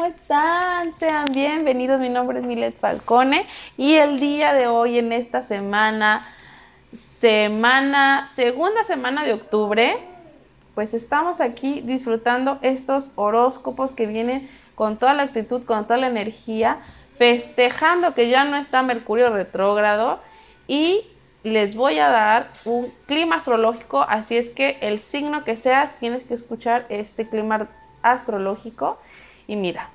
¿cómo están? Sean bienvenidos, mi nombre es Milet Falcone y el día de hoy en esta semana, semana, segunda semana de octubre, pues estamos aquí disfrutando estos horóscopos que vienen con toda la actitud, con toda la energía, festejando que ya no está Mercurio retrógrado y les voy a dar un clima astrológico, así es que el signo que sea tienes que escuchar este clima astrológico y mira,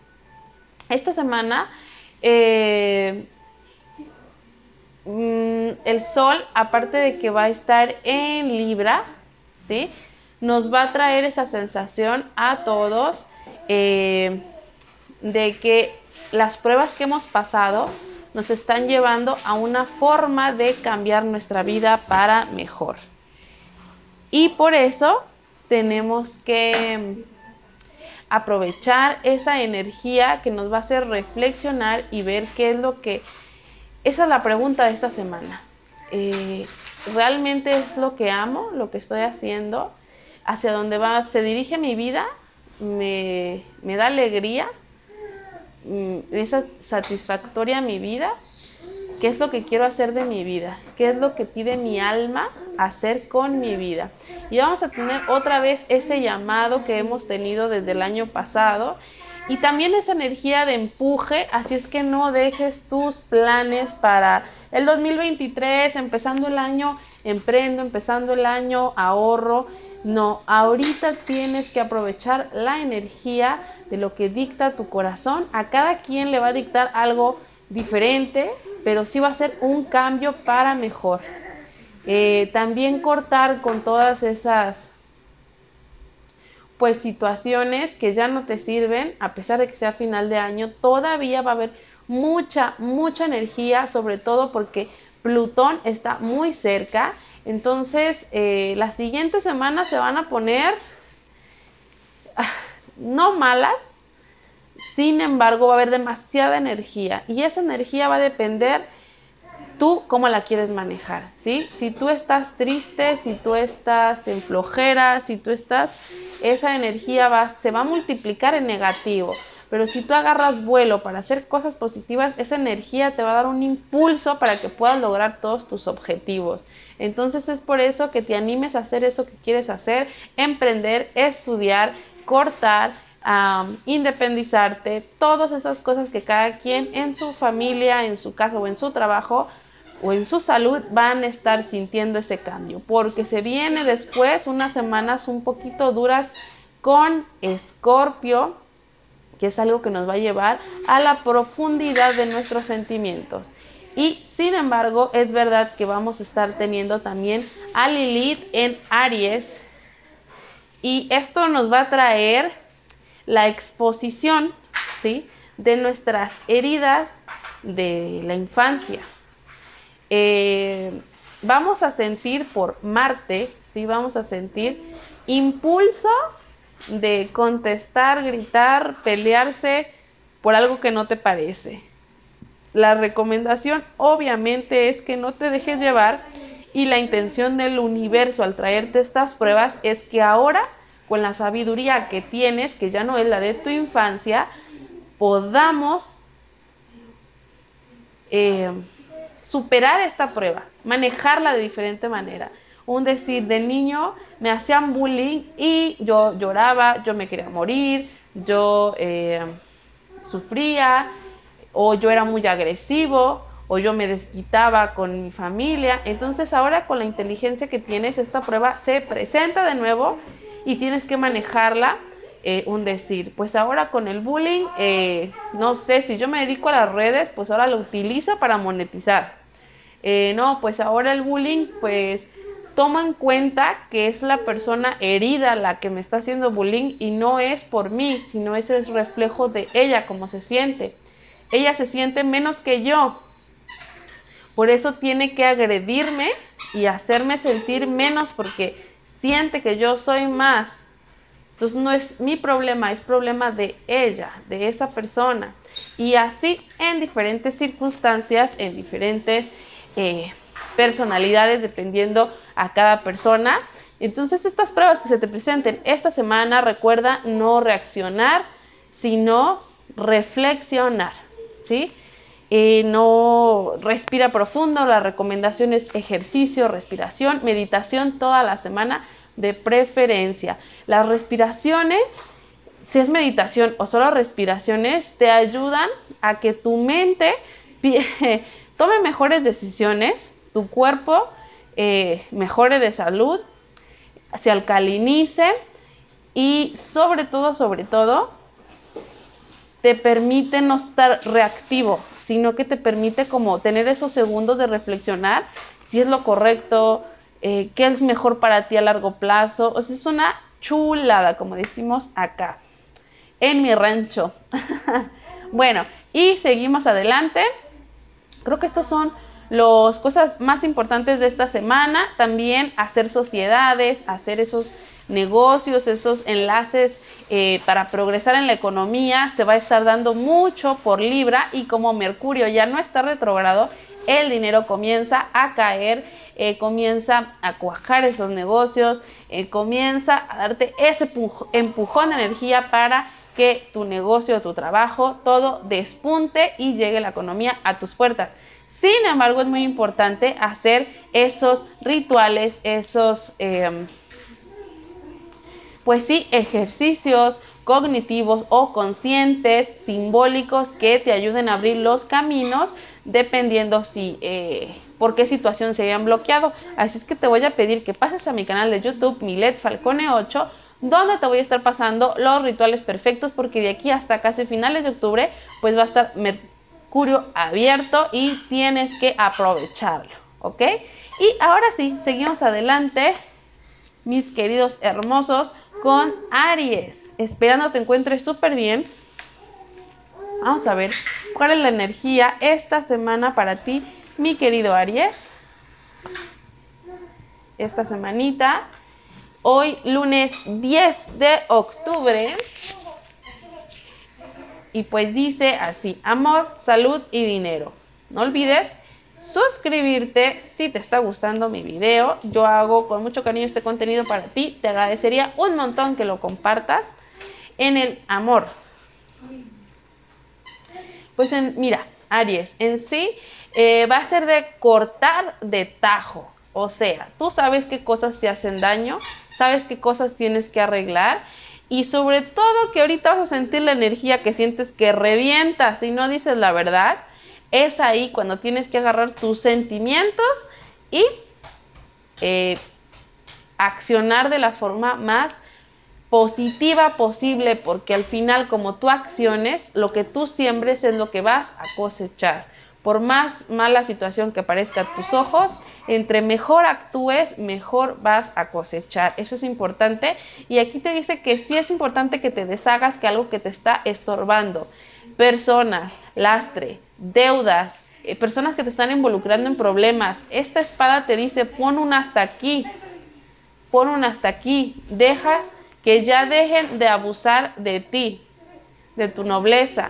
esta semana eh, mm, el sol, aparte de que va a estar en Libra, ¿sí? Nos va a traer esa sensación a todos eh, de que las pruebas que hemos pasado nos están llevando a una forma de cambiar nuestra vida para mejor. Y por eso tenemos que aprovechar esa energía que nos va a hacer reflexionar y ver qué es lo que... Esa es la pregunta de esta semana. Eh, ¿Realmente es lo que amo, lo que estoy haciendo? ¿Hacia dónde va? ¿Se dirige mi vida? ¿Me, me da alegría? Mm, ¿Es satisfactoria mi vida? qué es lo que quiero hacer de mi vida, qué es lo que pide mi alma hacer con mi vida. Y vamos a tener otra vez ese llamado que hemos tenido desde el año pasado y también esa energía de empuje, así es que no dejes tus planes para el 2023, empezando el año, emprendo, empezando el año, ahorro. No, ahorita tienes que aprovechar la energía de lo que dicta tu corazón. A cada quien le va a dictar algo diferente, pero sí va a ser un cambio para mejor. Eh, también cortar con todas esas pues situaciones que ya no te sirven, a pesar de que sea final de año, todavía va a haber mucha, mucha energía, sobre todo porque Plutón está muy cerca. Entonces, eh, las siguientes semanas se van a poner ah, no malas, sin embargo, va a haber demasiada energía y esa energía va a depender tú cómo la quieres manejar, ¿sí? Si tú estás triste, si tú estás en flojera, si tú estás, esa energía va, se va a multiplicar en negativo. Pero si tú agarras vuelo para hacer cosas positivas, esa energía te va a dar un impulso para que puedas lograr todos tus objetivos. Entonces es por eso que te animes a hacer eso que quieres hacer, emprender, estudiar, cortar, independizarte, todas esas cosas que cada quien en su familia, en su casa o en su trabajo o en su salud van a estar sintiendo ese cambio, porque se viene después unas semanas un poquito duras con Escorpio, que es algo que nos va a llevar a la profundidad de nuestros sentimientos. Y sin embargo, es verdad que vamos a estar teniendo también a Lilith en Aries. Y esto nos va a traer la exposición, ¿sí? De nuestras heridas de la infancia. Eh, vamos a sentir por Marte, Vamos a sentir impulso de contestar, gritar, pelearse por algo que no te parece. La recomendación obviamente es que no te dejes llevar y la intención del universo al traerte estas pruebas es que ahora con la sabiduría que tienes, que ya no es la de tu infancia, podamos eh, superar esta prueba, manejarla de diferente manera. Un decir, de niño me hacían bullying y yo lloraba, yo me quería morir, yo eh, sufría, o yo era muy agresivo, o yo me desquitaba con mi familia. Entonces ahora con la inteligencia que tienes, esta prueba se presenta de nuevo y tienes que manejarla. Eh, un decir, pues ahora con el bullying, eh, no sé, si yo me dedico a las redes, pues ahora lo utilizo para monetizar. Eh, no, pues ahora el bullying, pues toma en cuenta que es la persona herida la que me está haciendo bullying y no es por mí, sino es es reflejo de ella, cómo se siente. Ella se siente menos que yo. Por eso tiene que agredirme y hacerme sentir menos porque siente que yo soy más. Entonces no es mi problema, es problema de ella, de esa persona. Y así en diferentes circunstancias, en diferentes eh, personalidades, dependiendo a cada persona. Entonces estas pruebas que se te presenten esta semana, recuerda no reaccionar, sino reflexionar, ¿sí? Eh, no respira profundo, la recomendación es ejercicio, respiración, meditación toda la semana de preferencia. Las respiraciones, si es meditación o solo respiraciones, te ayudan a que tu mente tome mejores decisiones, tu cuerpo eh, mejore de salud, se alcalinice y sobre todo, sobre todo, te permite no estar reactivo, sino que te permite como tener esos segundos de reflexionar si es lo correcto, eh, qué es mejor para ti a largo plazo. O sea, es una chulada, como decimos acá, en mi rancho. bueno, y seguimos adelante. Creo que estos son las cosas más importantes de esta semana. También hacer sociedades, hacer esos negocios, esos enlaces eh, para progresar en la economía. Se va a estar dando mucho por libra y como Mercurio ya no está retrogrado, el dinero comienza a caer eh, comienza a cuajar esos negocios, eh, comienza a darte ese empujón de energía para que tu negocio, tu trabajo, todo despunte y llegue la economía a tus puertas. Sin embargo, es muy importante hacer esos rituales, esos, em, pues sí, ejercicios cognitivos o conscientes, simbólicos, que te ayuden a abrir los caminos, dependiendo si... Eh, por qué situación se hayan bloqueado. Así es que te voy a pedir que pases a mi canal de YouTube, Milet Falcone 8, donde te voy a estar pasando los rituales perfectos, porque de aquí hasta casi finales de octubre, pues va a estar Mercurio abierto y tienes que aprovecharlo, ¿ok? Y ahora sí, seguimos adelante, mis queridos hermosos, con Aries. Esperando te encuentres súper bien. Vamos a ver cuál es la energía esta semana para ti mi querido Aries, esta semanita, hoy lunes 10 de octubre, y pues dice así, amor, salud y dinero. No olvides suscribirte si te está gustando mi video. Yo hago con mucho cariño este contenido para ti. Te agradecería un montón que lo compartas en el amor. Pues en, mira, Aries, en sí eh, va a ser de cortar de tajo. O sea, tú sabes qué cosas te hacen daño, sabes qué cosas tienes que arreglar y sobre todo que ahorita vas a sentir la energía que sientes que revienta si no dices la verdad. Es ahí cuando tienes que agarrar tus sentimientos y eh, accionar de la forma más positiva posible, porque al final como tú acciones, lo que tú siembres es lo que vas a cosechar. Por más mala situación que parezca a tus ojos, entre mejor actúes, mejor vas a cosechar. Eso es importante. Y aquí te dice que sí es importante que te deshagas que algo que te está estorbando. Personas, lastre, deudas, eh, personas que te están involucrando en problemas. Esta espada te dice, pon un hasta aquí, pon un hasta aquí, deja que ya dejen de abusar de ti, de tu nobleza,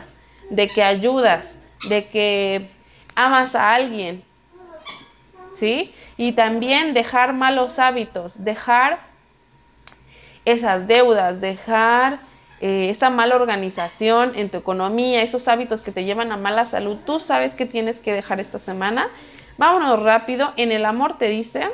de que ayudas, de que amas a alguien. ¿Sí? Y también dejar malos hábitos, dejar esas deudas, dejar eh, esa mala organización en tu economía, esos hábitos que te llevan a mala salud. Tú sabes que tienes que dejar esta semana. Vámonos rápido. En el amor te dice...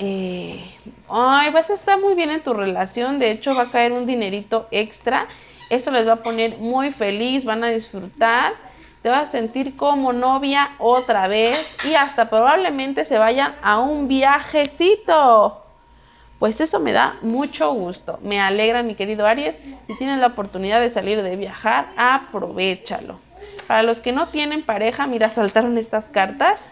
Eh, ay, vas pues a estar muy bien en tu relación. De hecho, va a caer un dinerito extra eso les va a poner muy feliz, van a disfrutar, te vas a sentir como novia otra vez y hasta probablemente se vayan a un viajecito. Pues eso me da mucho gusto. Me alegra, mi querido Aries. Si tienes la oportunidad de salir de viajar, aprovechalo. Para los que no tienen pareja, mira, saltaron estas cartas.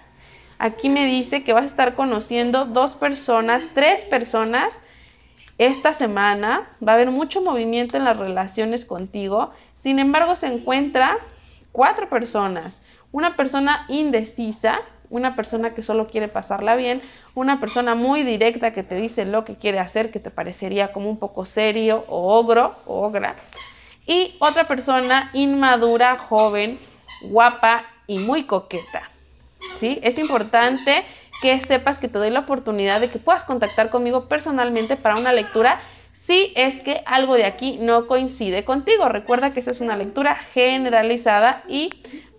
Aquí me dice que vas a estar conociendo dos personas, tres personas esta semana va a haber mucho movimiento en las relaciones contigo, sin embargo se encuentra cuatro personas, una persona indecisa, una persona que solo quiere pasarla bien, una persona muy directa que te dice lo que quiere hacer, que te parecería como un poco serio o ogro o ogra, y otra persona inmadura, joven, guapa y muy coqueta. ¿Sí? Es importante que sepas que te doy la oportunidad de que puedas contactar conmigo personalmente para una lectura si es que algo de aquí no coincide contigo. Recuerda que esa es una lectura generalizada y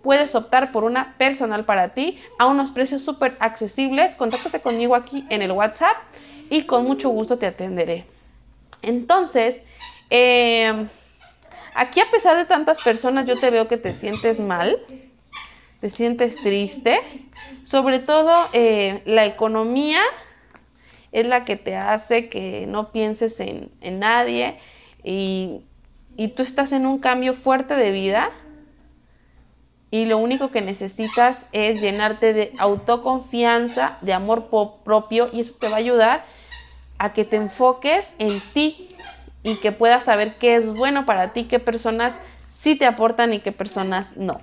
puedes optar por una personal para ti a unos precios súper accesibles. Contáctate conmigo aquí en el WhatsApp y con mucho gusto te atenderé. Entonces, eh, aquí a pesar de tantas personas, yo te veo que te sientes mal te sientes triste. Sobre todo eh, la economía es la que te hace que no pienses en, nadie y, y, tú estás en un cambio fuerte de vida y lo único que necesitas es llenarte de autoconfianza, de amor propio y eso te va a ayudar a que te enfoques en ti y que puedas saber qué es bueno para ti, qué personas sí te aportan y qué personas no.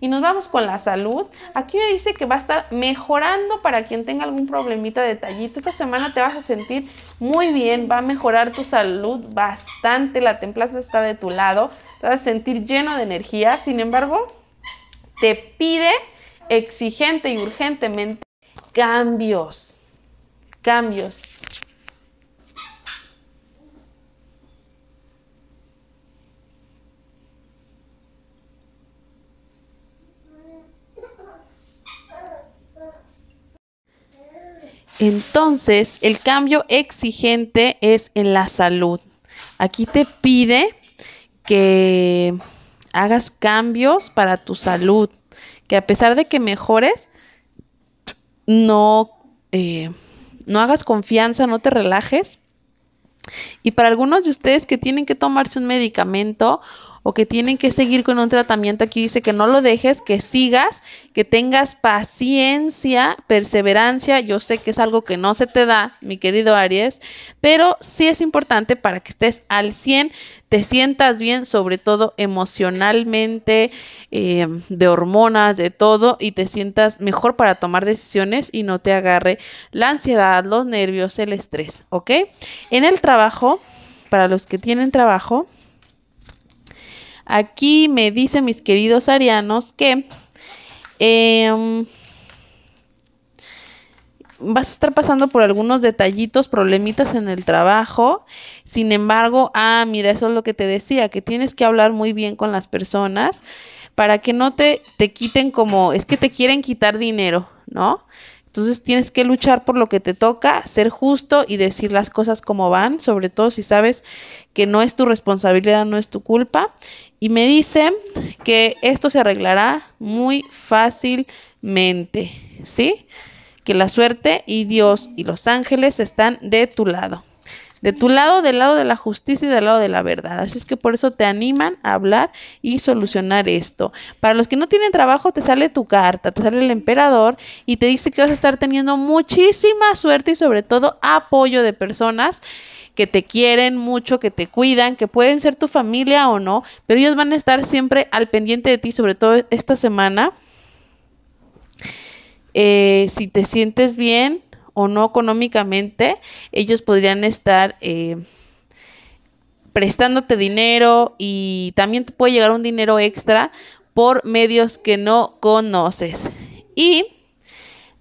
Y nos vamos con la salud. Aquí me dice que va a estar mejorando para quien tenga algún problemita detallito. Esta semana te vas a sentir muy bien, va a mejorar tu salud bastante. La templanza está de tu lado, te vas a sentir lleno de energía. Sin embargo, te pide exigente y urgentemente cambios. Cambios Entonces, el cambio exigente es en la salud. Aquí te pide que hagas cambios para tu salud, que a pesar de que mejores, no, eh, no hagas confianza, no te relajes. Y para algunos de ustedes que tienen que tomarse un medicamento o que tienen que seguir con un tratamiento, aquí dice que no lo dejes, que sigas, que tengas paciencia, perseverancia. Yo sé que es algo que no se te da, mi querido Aries, pero sí es importante para que estés al 100, te sientas bien, sobre todo emocionalmente, eh, de hormonas, de todo, y te sientas mejor para tomar decisiones y no te agarre la ansiedad, los nervios, el estrés, ¿ok? En el trabajo, para los que tienen trabajo, Aquí me dicen mis queridos arianos que em, vas a estar pasando por algunos detallitos, problemitas en el trabajo. Sin embargo, ah, mira, eso es lo que te decía, que tienes que hablar muy bien con las personas para que no te, te quiten como, es que te quieren quitar dinero, ¿no? Entonces tienes que luchar por lo que te toca, ser justo y decir las cosas como van, sobre todo si sabes que no es tu responsabilidad, no es tu culpa. Y me dice que esto se arreglará muy fácilmente, ¿sí? Que la suerte y Dios y los ángeles están de tu lado de tu lado, del lado de la justicia y del lado de la verdad. Así es que por eso te animan a hablar y solucionar esto. Para los que no tienen trabajo, te sale tu carta, te sale el emperador y te dice que vas a estar teniendo muchísima suerte y sobre todo apoyo de personas que te quieren mucho, que te cuidan, que pueden ser tu familia o no, pero ellos van a estar siempre al pendiente de ti, sobre todo esta semana. Eh, si te sientes bien, o no económicamente, ellos podrían estar eh, prestándote dinero y también te puede llegar un dinero extra por medios que no conoces. Y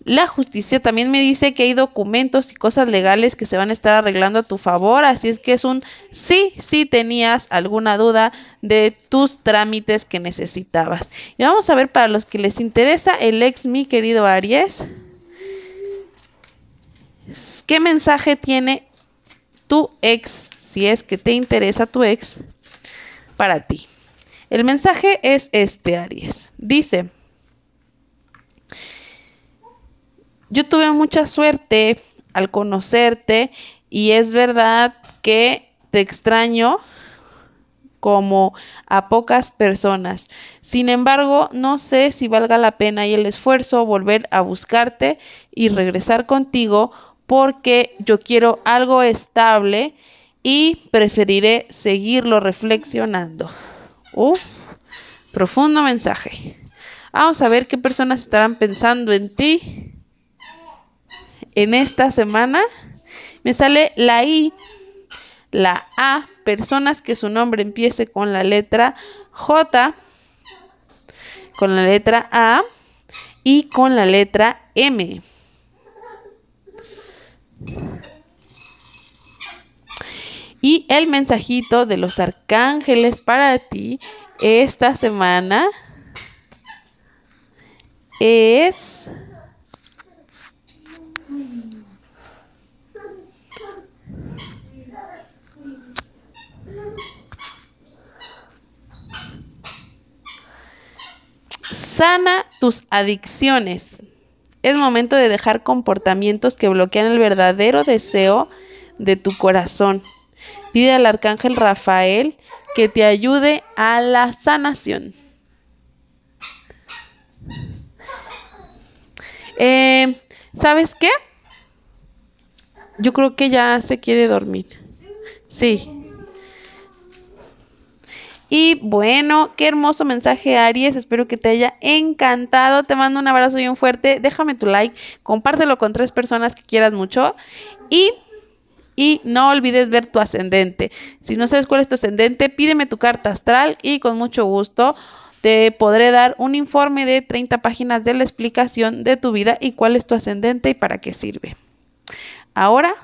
la justicia también me dice que hay documentos y cosas legales que se van a estar arreglando a tu favor, así es que es un sí, sí tenías alguna duda de tus trámites que necesitabas. Y vamos a ver para los que les interesa el ex mi querido Aries. ¿Qué mensaje tiene tu ex, si es que te interesa tu ex, para ti? El mensaje es este, Aries. Dice, yo tuve mucha suerte al conocerte y es verdad que te extraño como a pocas personas. Sin embargo, no sé si valga la pena y el esfuerzo volver a buscarte y regresar contigo porque yo quiero algo estable y preferiré seguirlo reflexionando. Uf, profundo mensaje. Vamos a ver qué personas estarán pensando en ti en esta semana. Me sale la I, la A, personas que su nombre empiece con la letra J, con la letra A y con la letra M. Y el mensajito de los arcángeles para ti esta semana es... Sana tus adicciones. Es momento de dejar comportamientos que bloquean el verdadero deseo de tu corazón. Pide al arcángel Rafael que te ayude a la sanación. Eh, ¿Sabes qué? Yo creo que ya se quiere dormir. Sí. Y bueno, qué hermoso mensaje Aries, espero que te haya encantado, te mando un abrazo bien fuerte, déjame tu like, compártelo con tres personas que quieras mucho y y no olvides ver tu ascendente. Si no sabes cuál es tu ascendente, pídeme tu carta astral y con mucho gusto te podré dar un informe de 30 páginas de la explicación de tu vida y cuál es tu ascendente y para qué sirve. Ahora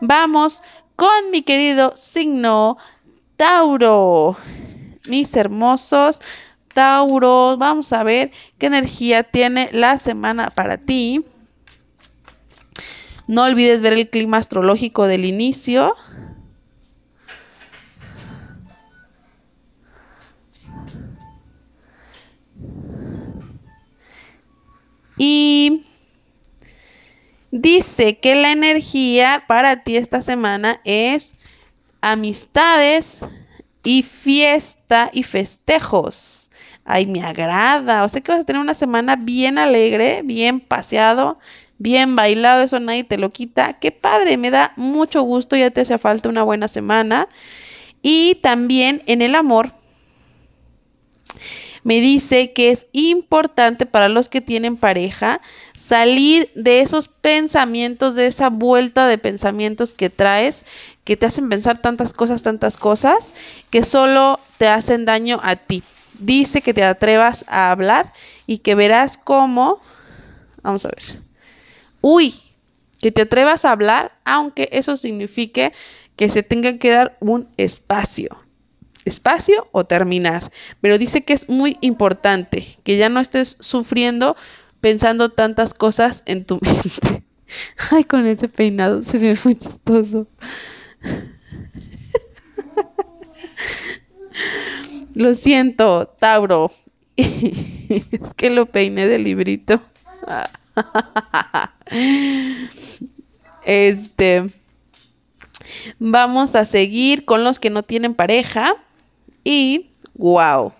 vamos con mi querido signo Tauro. Mis hermosos Tauros, vamos a ver qué energía tiene la semana para ti. No olvides ver el clima astrológico del inicio. Y dice que la energía para ti esta semana es amistades y fiesta y festejos. Ay, me agrada. O sea que vas a tener una semana bien alegre, bien paseado, bien bailado, eso nadie te lo quita. Qué padre, me da mucho gusto, ya te hace falta una buena semana. Y también en el amor, me dice que es importante para los que tienen pareja salir de esos pensamientos, de esa vuelta de pensamientos que traes, que te hacen pensar tantas cosas, tantas cosas, que solo te hacen daño a ti. Dice que te atrevas a hablar y que verás cómo... Vamos a ver uy, que te atrevas a hablar, aunque eso signifique que se tenga que dar un espacio. Espacio o terminar. Pero dice que es muy importante que ya no estés sufriendo pensando tantas cosas en tu mente. Ay, con ese peinado se ve muy chistoso. Lo siento, Tauro. es que lo peiné de librito. Ah. este. Vamos a seguir con los que no tienen pareja. Y, wow.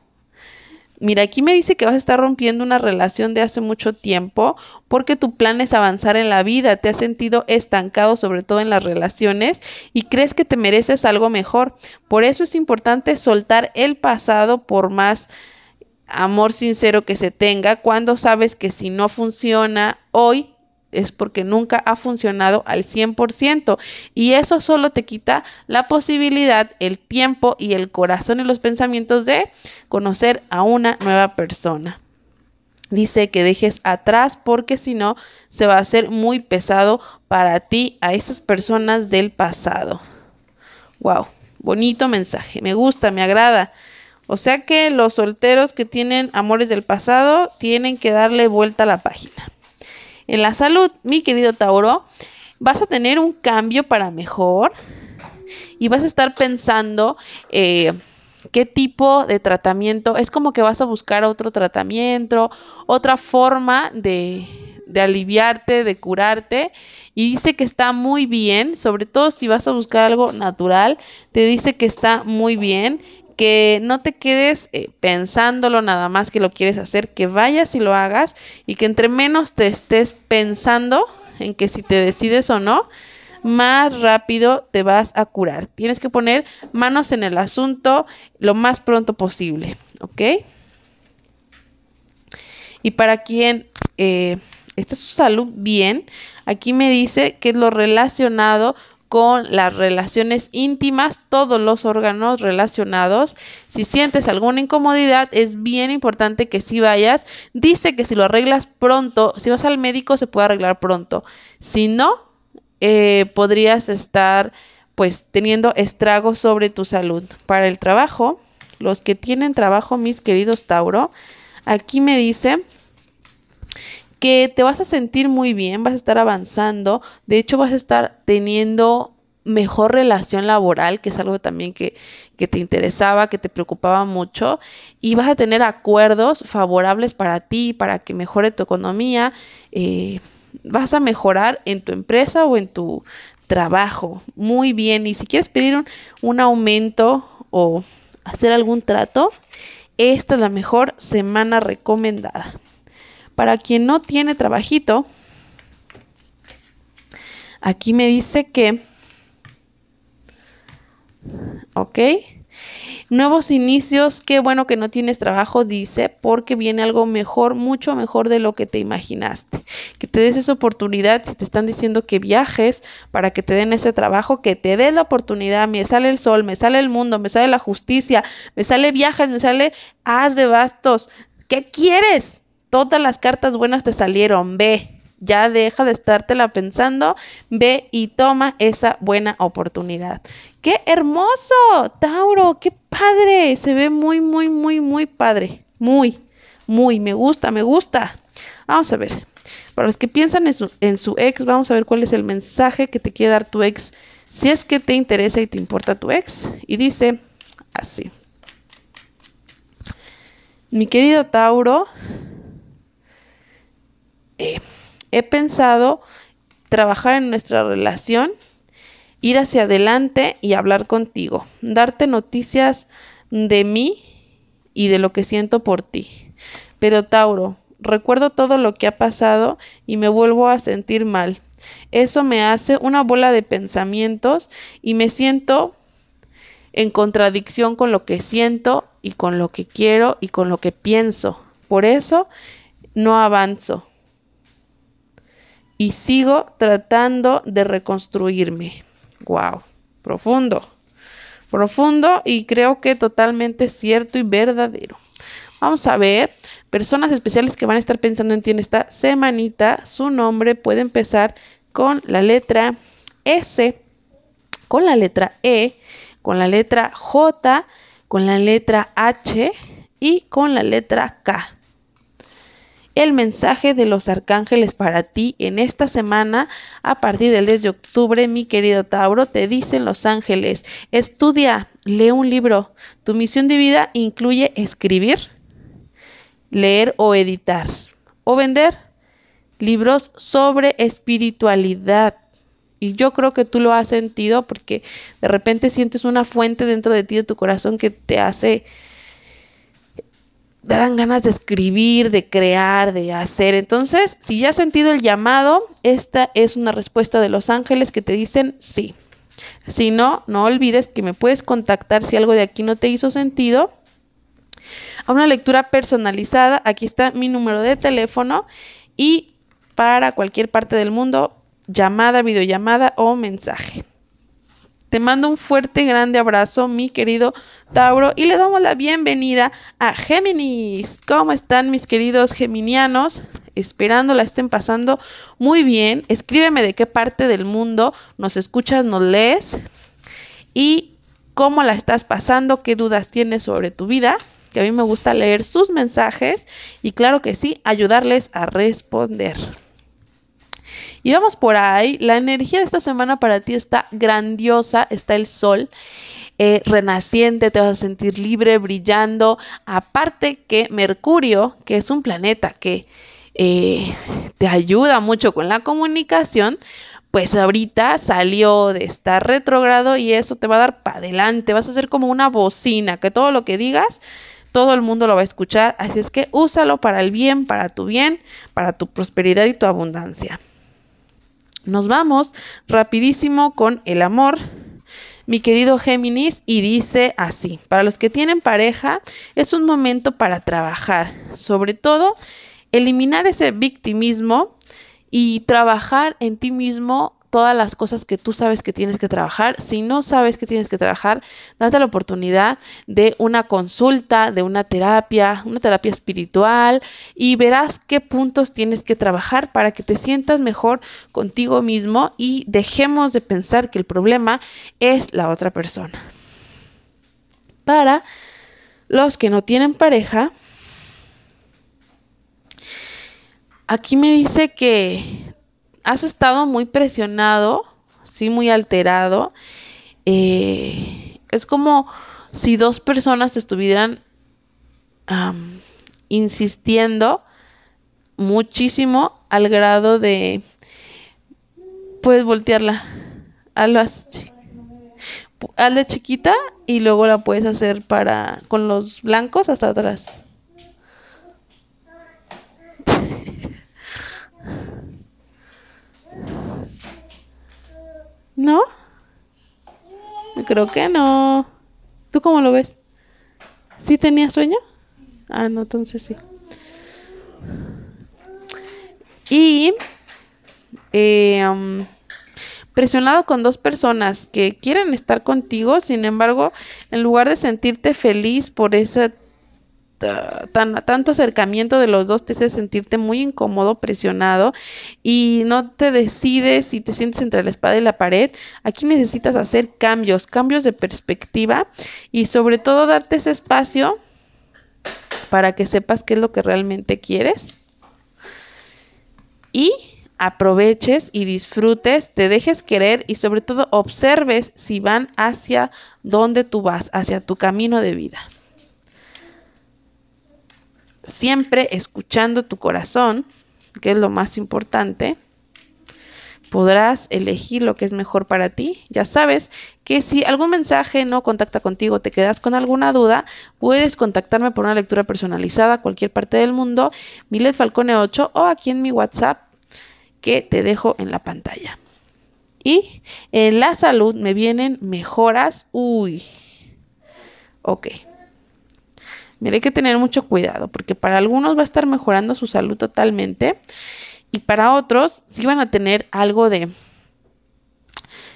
Mira, aquí me dice que vas a estar rompiendo una relación de hace mucho tiempo porque tu plan es avanzar en la vida, te has sentido estancado sobre todo en las relaciones y crees que te mereces algo mejor. Por eso es importante soltar el pasado por más amor sincero que se tenga cuando sabes que si no funciona hoy es porque nunca ha funcionado al 100% y eso solo te quita la posibilidad, el tiempo y el corazón y los pensamientos de conocer a una nueva persona. Dice que dejes atrás porque si no se va a hacer muy pesado para ti a esas personas del pasado. Wow, bonito mensaje, me gusta, me agrada. O sea que los solteros que tienen amores del pasado tienen que darle vuelta a la página. En la salud, mi querido Tauro, vas a tener un cambio para mejor y vas a estar pensando eh, qué tipo de tratamiento. Es como que vas a buscar otro tratamiento, otra forma de, de aliviarte, de curarte. Y dice que está muy bien, sobre todo si vas a buscar algo natural, te dice que está muy bien que no te quedes eh, pensándolo nada más que lo quieres hacer, que vayas y lo hagas y que entre menos te estés pensando en que si te decides o no, más rápido te vas a curar. Tienes que poner manos en el asunto lo más pronto posible, ¿ok? Y para quien eh, está su salud bien, aquí me dice que es lo relacionado con las relaciones íntimas, todos los órganos relacionados. Si sientes alguna incomodidad, es bien importante que sí vayas. Dice que si lo arreglas pronto, si vas al médico, se puede arreglar pronto. Si no, eh, podrías estar pues teniendo estragos sobre tu salud. Para el trabajo, los que tienen trabajo, mis queridos Tauro, aquí me dice que te vas a sentir muy bien, vas a estar avanzando, de hecho vas a estar teniendo mejor relación laboral, que es algo también que, te interesaba, que te preocupaba mucho, y vas a tener acuerdos favorables para ti, para que mejore tu economía, eh, vas a mejorar en tu empresa o en tu trabajo. Muy bien, y si quieres pedir un, un aumento o hacer algún trato, esta es la mejor semana recomendada. Para quien no tiene trabajito, aquí me dice que, ok, nuevos inicios, qué bueno que no tienes trabajo, dice, porque viene algo mejor, mucho mejor de lo que te imaginaste. Que te des esa oportunidad, si te están diciendo que viajes para que te den ese trabajo, que te des la oportunidad, me sale el sol, me sale el mundo, me sale la justicia, me sale viajes, me sale haz de bastos. ¿Qué quieres? Todas las cartas buenas te salieron, ve. Ya deja de estártela pensando, ve y toma esa buena oportunidad. ¡Qué hermoso, Tauro! ¡Qué padre! Se ve muy, muy, muy, muy padre. Muy, muy, me gusta, me gusta. Vamos a ver. Para los que piensan en su, en su, ex, vamos a ver cuál es el mensaje que te quiere dar tu ex, si es que te interesa y te importa tu ex. Y dice así. Mi querido Tauro, eh, he pensado trabajar en nuestra relación, ir hacia adelante y hablar contigo, darte noticias de mí y de lo que siento por ti. Pero Tauro, recuerdo todo lo que ha pasado y me vuelvo a sentir mal. Eso me hace una bola de pensamientos y me siento en contradicción con lo que siento y con lo que quiero y con lo que pienso. Por eso no avanzo y sigo tratando de reconstruirme. Wow, profundo. Profundo y creo que totalmente cierto y verdadero. Vamos a ver, personas especiales que van a estar pensando en ti en esta semanita, su nombre puede empezar con la letra S, con la letra E, con la letra J, con la letra H y con la letra K el mensaje de los arcángeles para ti en esta semana a partir del 10 de octubre, mi querido Tauro, te dicen los ángeles, estudia, lee un libro. Tu misión de vida incluye escribir, leer o editar o vender libros sobre espiritualidad. Y yo creo que tú lo has sentido porque de repente sientes una fuente dentro de ti, de tu corazón, que te hace te dan ganas de escribir, de crear, de hacer. Entonces, si ya has sentido el llamado, esta es una respuesta de los ángeles que te dicen sí. Si no, no olvides que me puedes contactar si algo de aquí no te hizo sentido. A una lectura personalizada, aquí está mi número de teléfono y para cualquier parte del mundo, llamada, videollamada o mensaje. Te mando un fuerte, grande abrazo, mi querido Tauro, y le damos la bienvenida a Géminis. ¿Cómo están mis queridos geminianos? Esperando la estén pasando muy bien. Escríbeme de qué parte del mundo nos escuchas, nos lees y cómo la estás pasando, qué dudas tienes sobre tu vida que a mí me gusta leer sus mensajes y claro que sí, ayudarles a responder. Y vamos por ahí. La energía de esta semana para ti está grandiosa. Está el sol eh, renaciente. Te vas a sentir libre, brillando. Aparte que Mercurio, que es un planeta que eh, te ayuda mucho con la comunicación, pues ahorita salió de estar retrógrado y eso te va a dar para adelante. Vas a ser como una bocina, que todo lo que digas, todo el mundo lo va a escuchar. Así es que úsalo para el bien, para tu bien, para tu prosperidad y tu abundancia. Nos vamos rapidísimo con el amor mi querido Géminis, y dice así, para los que tienen pareja, es un momento para trabajar, sobre todo eliminar ese victimismo y trabajar en ti mismo todas las cosas que tú sabes que tienes que trabajar. Si no sabes que tienes que trabajar, date la oportunidad de una consulta, de una terapia, una terapia espiritual y verás qué puntos tienes que trabajar para que te sientas mejor contigo mismo y dejemos de pensar que el problema es la otra persona. Para los que no tienen pareja, aquí me dice que has estado muy presionado, sí, muy alterado. Eh, es como si dos personas te estuvieran insistiendo muchísimo al grado de, puedes voltearla, al al chiquita y luego la puedes hacer para, con los blancos hasta atrás. ¿No? Creo que no. ¿Tú cómo lo ves? ¿Sí tenía sueño? Ah, no, entonces sí. Y eh, um, presionado con dos personas que quieren estar contigo, sin embargo, en lugar de sentirte feliz por esa tan, tanto acercamiento de los dos te hace sentirte muy incómodo, presionado y no te decides si te sientes entre la espada y la pared. Aquí necesitas hacer cambios, cambios de perspectiva y sobre todo darte ese espacio para que sepas qué es lo que realmente quieres. Y aproveches y disfrutes, te dejes querer y sobre todo observes si van hacia donde tú vas, hacia tu camino de vida siempre escuchando tu corazón, que es lo más importante, podrás elegir lo que es mejor para ti. Ya sabes que si algún mensaje no contacta contigo, te quedas con alguna duda, puedes contactarme por una lectura personalizada a cualquier parte del mundo, Milet Falcone 8 o aquí en mi WhatsApp que te dejo en la pantalla. Y en la salud me vienen mejoras. Uy. Ok. Mire, hay que tener mucho cuidado porque para algunos va a estar mejorando su salud totalmente y para otros sí van a tener algo de...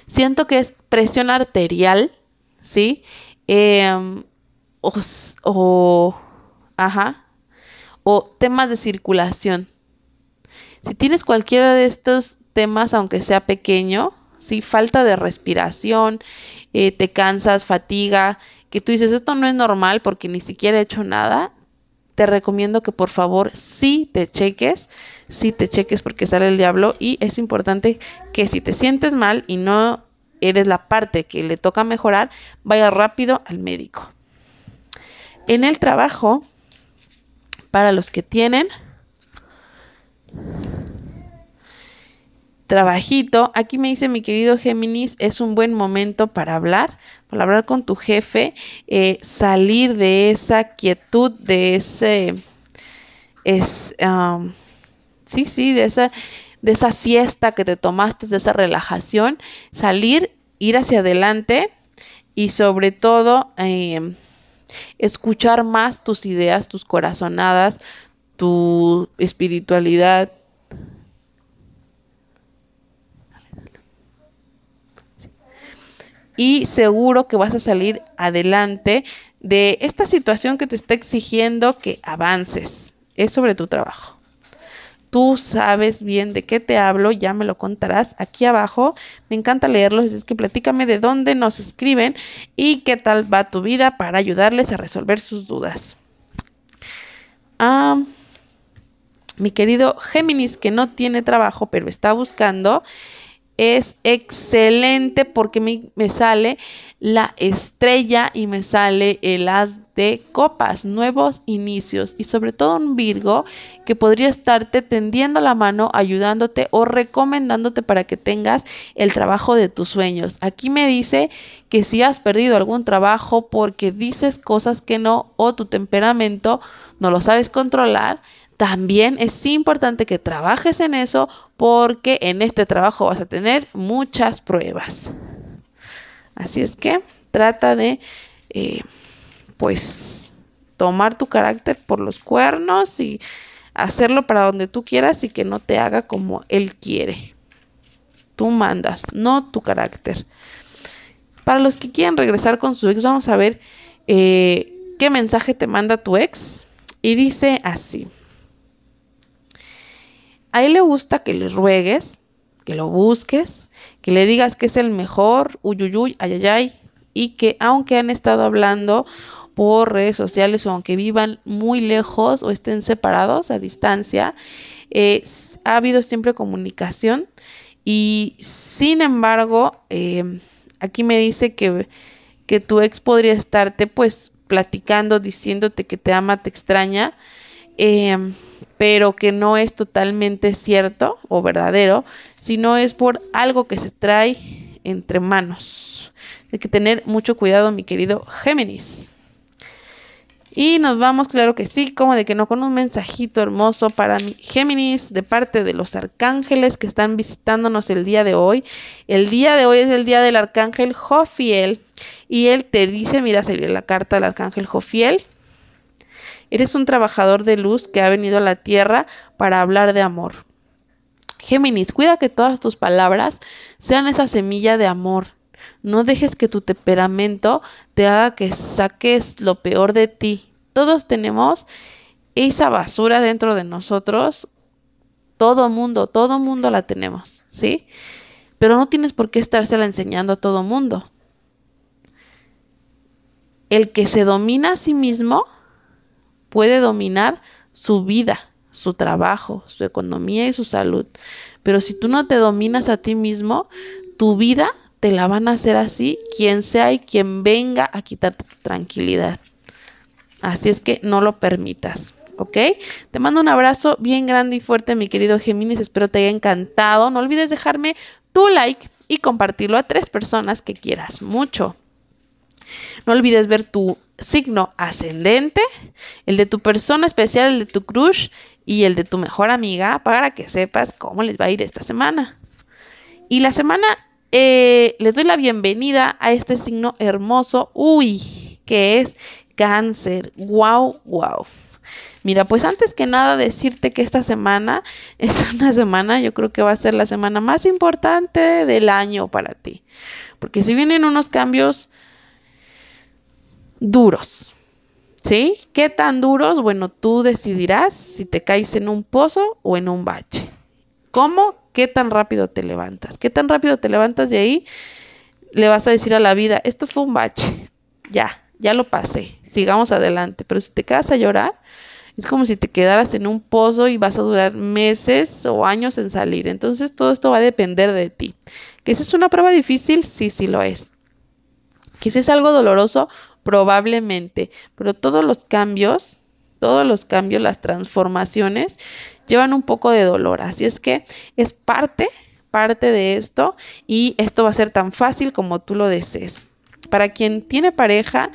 Siento que es presión arterial, ¿sí? Em, o, o, ajá, o temas de circulación. Si tienes cualquiera de estos temas, aunque sea pequeño, ¿sí? Falta de respiración, eh, te cansas, fatiga, que tú dices, esto no es normal porque ni siquiera he hecho nada, te recomiendo que por favor sí te cheques, sí te cheques porque sale el diablo y es importante que si te sientes mal y no eres la parte que le toca mejorar, vaya rápido al médico. En el trabajo, para los que tienen, trabajito. Aquí me dice mi querido Géminis, es un buen momento para hablar, para hablar con tu jefe, eh, salir de esa quietud, de ese, es, sí, sí, de esa, de esa siesta que te tomaste, de esa relajación, salir, ir hacia adelante y sobre todo em, escuchar más tus ideas, tus corazonadas, tu espiritualidad, y seguro que vas a salir adelante de esta situación que te está exigiendo que avances. Es sobre tu trabajo. Tú sabes bien de qué te hablo, ya me lo contarás aquí abajo. Me encanta leerlos, es que platícame de dónde nos escriben y qué tal va tu vida para ayudarles a resolver sus dudas. Ah, mi querido Géminis, que no tiene trabajo, pero está buscando, es excelente porque me, sale la estrella y me sale el as de copas, nuevos inicios y sobre todo un Virgo que podría estarte tendiendo la mano, ayudándote o recomendándote para que tengas el trabajo de tus sueños. Aquí me dice que si has perdido algún trabajo porque dices cosas que no o tu temperamento no lo sabes controlar, también es importante que trabajes en eso porque en este trabajo vas a tener muchas pruebas. Así es que trata de, eh, pues, tomar tu carácter por los cuernos y hacerlo para donde tú quieras y que no te haga como él quiere. Tú mandas, no tu carácter. Para los que quieren regresar con su ex, vamos a ver eh, qué mensaje te manda tu ex. Y dice así. A él le gusta que le ruegues, que lo busques, que le digas que es el mejor, uyuyuy, ayayay, y que aunque han estado hablando por redes sociales o aunque vivan muy lejos o estén separados a distancia, ha habido siempre comunicación y sin embargo, em, aquí me dice que, que tu ex podría estarte pues platicando, diciéndote que te ama, te extraña, Em, pero que no es totalmente cierto o verdadero, sino es por algo que se trae entre manos. Hay que tener mucho cuidado, mi querido Géminis. Y nos vamos, claro que sí, como de que no, con un mensajito hermoso para mi Géminis de parte de los arcángeles que están visitándonos el día de hoy. El día de hoy es el día del arcángel Jofiel y él te dice, mira, seguir la carta del arcángel Jofiel Eres un trabajador de luz que ha venido a la tierra para hablar de amor. Géminis, cuida que todas tus palabras sean esa semilla de amor. No dejes que tu temperamento te haga que saques lo peor de ti. Todos tenemos esa basura dentro de nosotros. Todo mundo, todo mundo la tenemos, ¿sí? Pero no tienes por qué estársela enseñando a todo mundo. El que se domina a sí mismo puede dominar su vida, su trabajo, su economía y su salud. Pero si tú no te dominas a ti mismo, tu vida te la van a hacer así quien sea y quien venga a quitarte tu tranquilidad. Así es que no lo permitas. ¿ok? Te mando un abrazo bien grande y fuerte, mi querido Géminis. Espero te haya encantado. No olvides dejarme tu like y compartirlo a tres personas que quieras mucho. No olvides ver tu signo ascendente, el de tu persona especial, el de tu crush y el de tu mejor amiga para que sepas cómo les va a ir esta semana. Y la semana eh, les doy la bienvenida a este signo hermoso, uy, que es cáncer. Wow, wow. Mira, pues antes que nada decirte que esta semana es una semana, yo creo que va a ser la semana más importante del año para ti, porque si vienen unos cambios duros. ¿Sí? ¿Qué tan duros? Bueno, tú decidirás si te caes en un pozo o en un bache. ¿Cómo? ¿Qué tan rápido te levantas? ¿Qué tan rápido te levantas de ahí? Le vas a decir a la vida, esto fue un bache, ya, ya lo pasé, sigamos adelante. Pero si te quedas a llorar, es como si te quedaras en un pozo y vas a durar meses o años en salir. Entonces todo esto va a depender de ti. ¿Que esa es una prueba difícil? Sí, sí lo es. ¿Que si es algo doloroso? probablemente, pero todos los cambios, todos los cambios, las transformaciones llevan un poco de dolor, así es que es parte, parte de esto y esto va a ser tan fácil como tú lo desees. Para quien tiene pareja,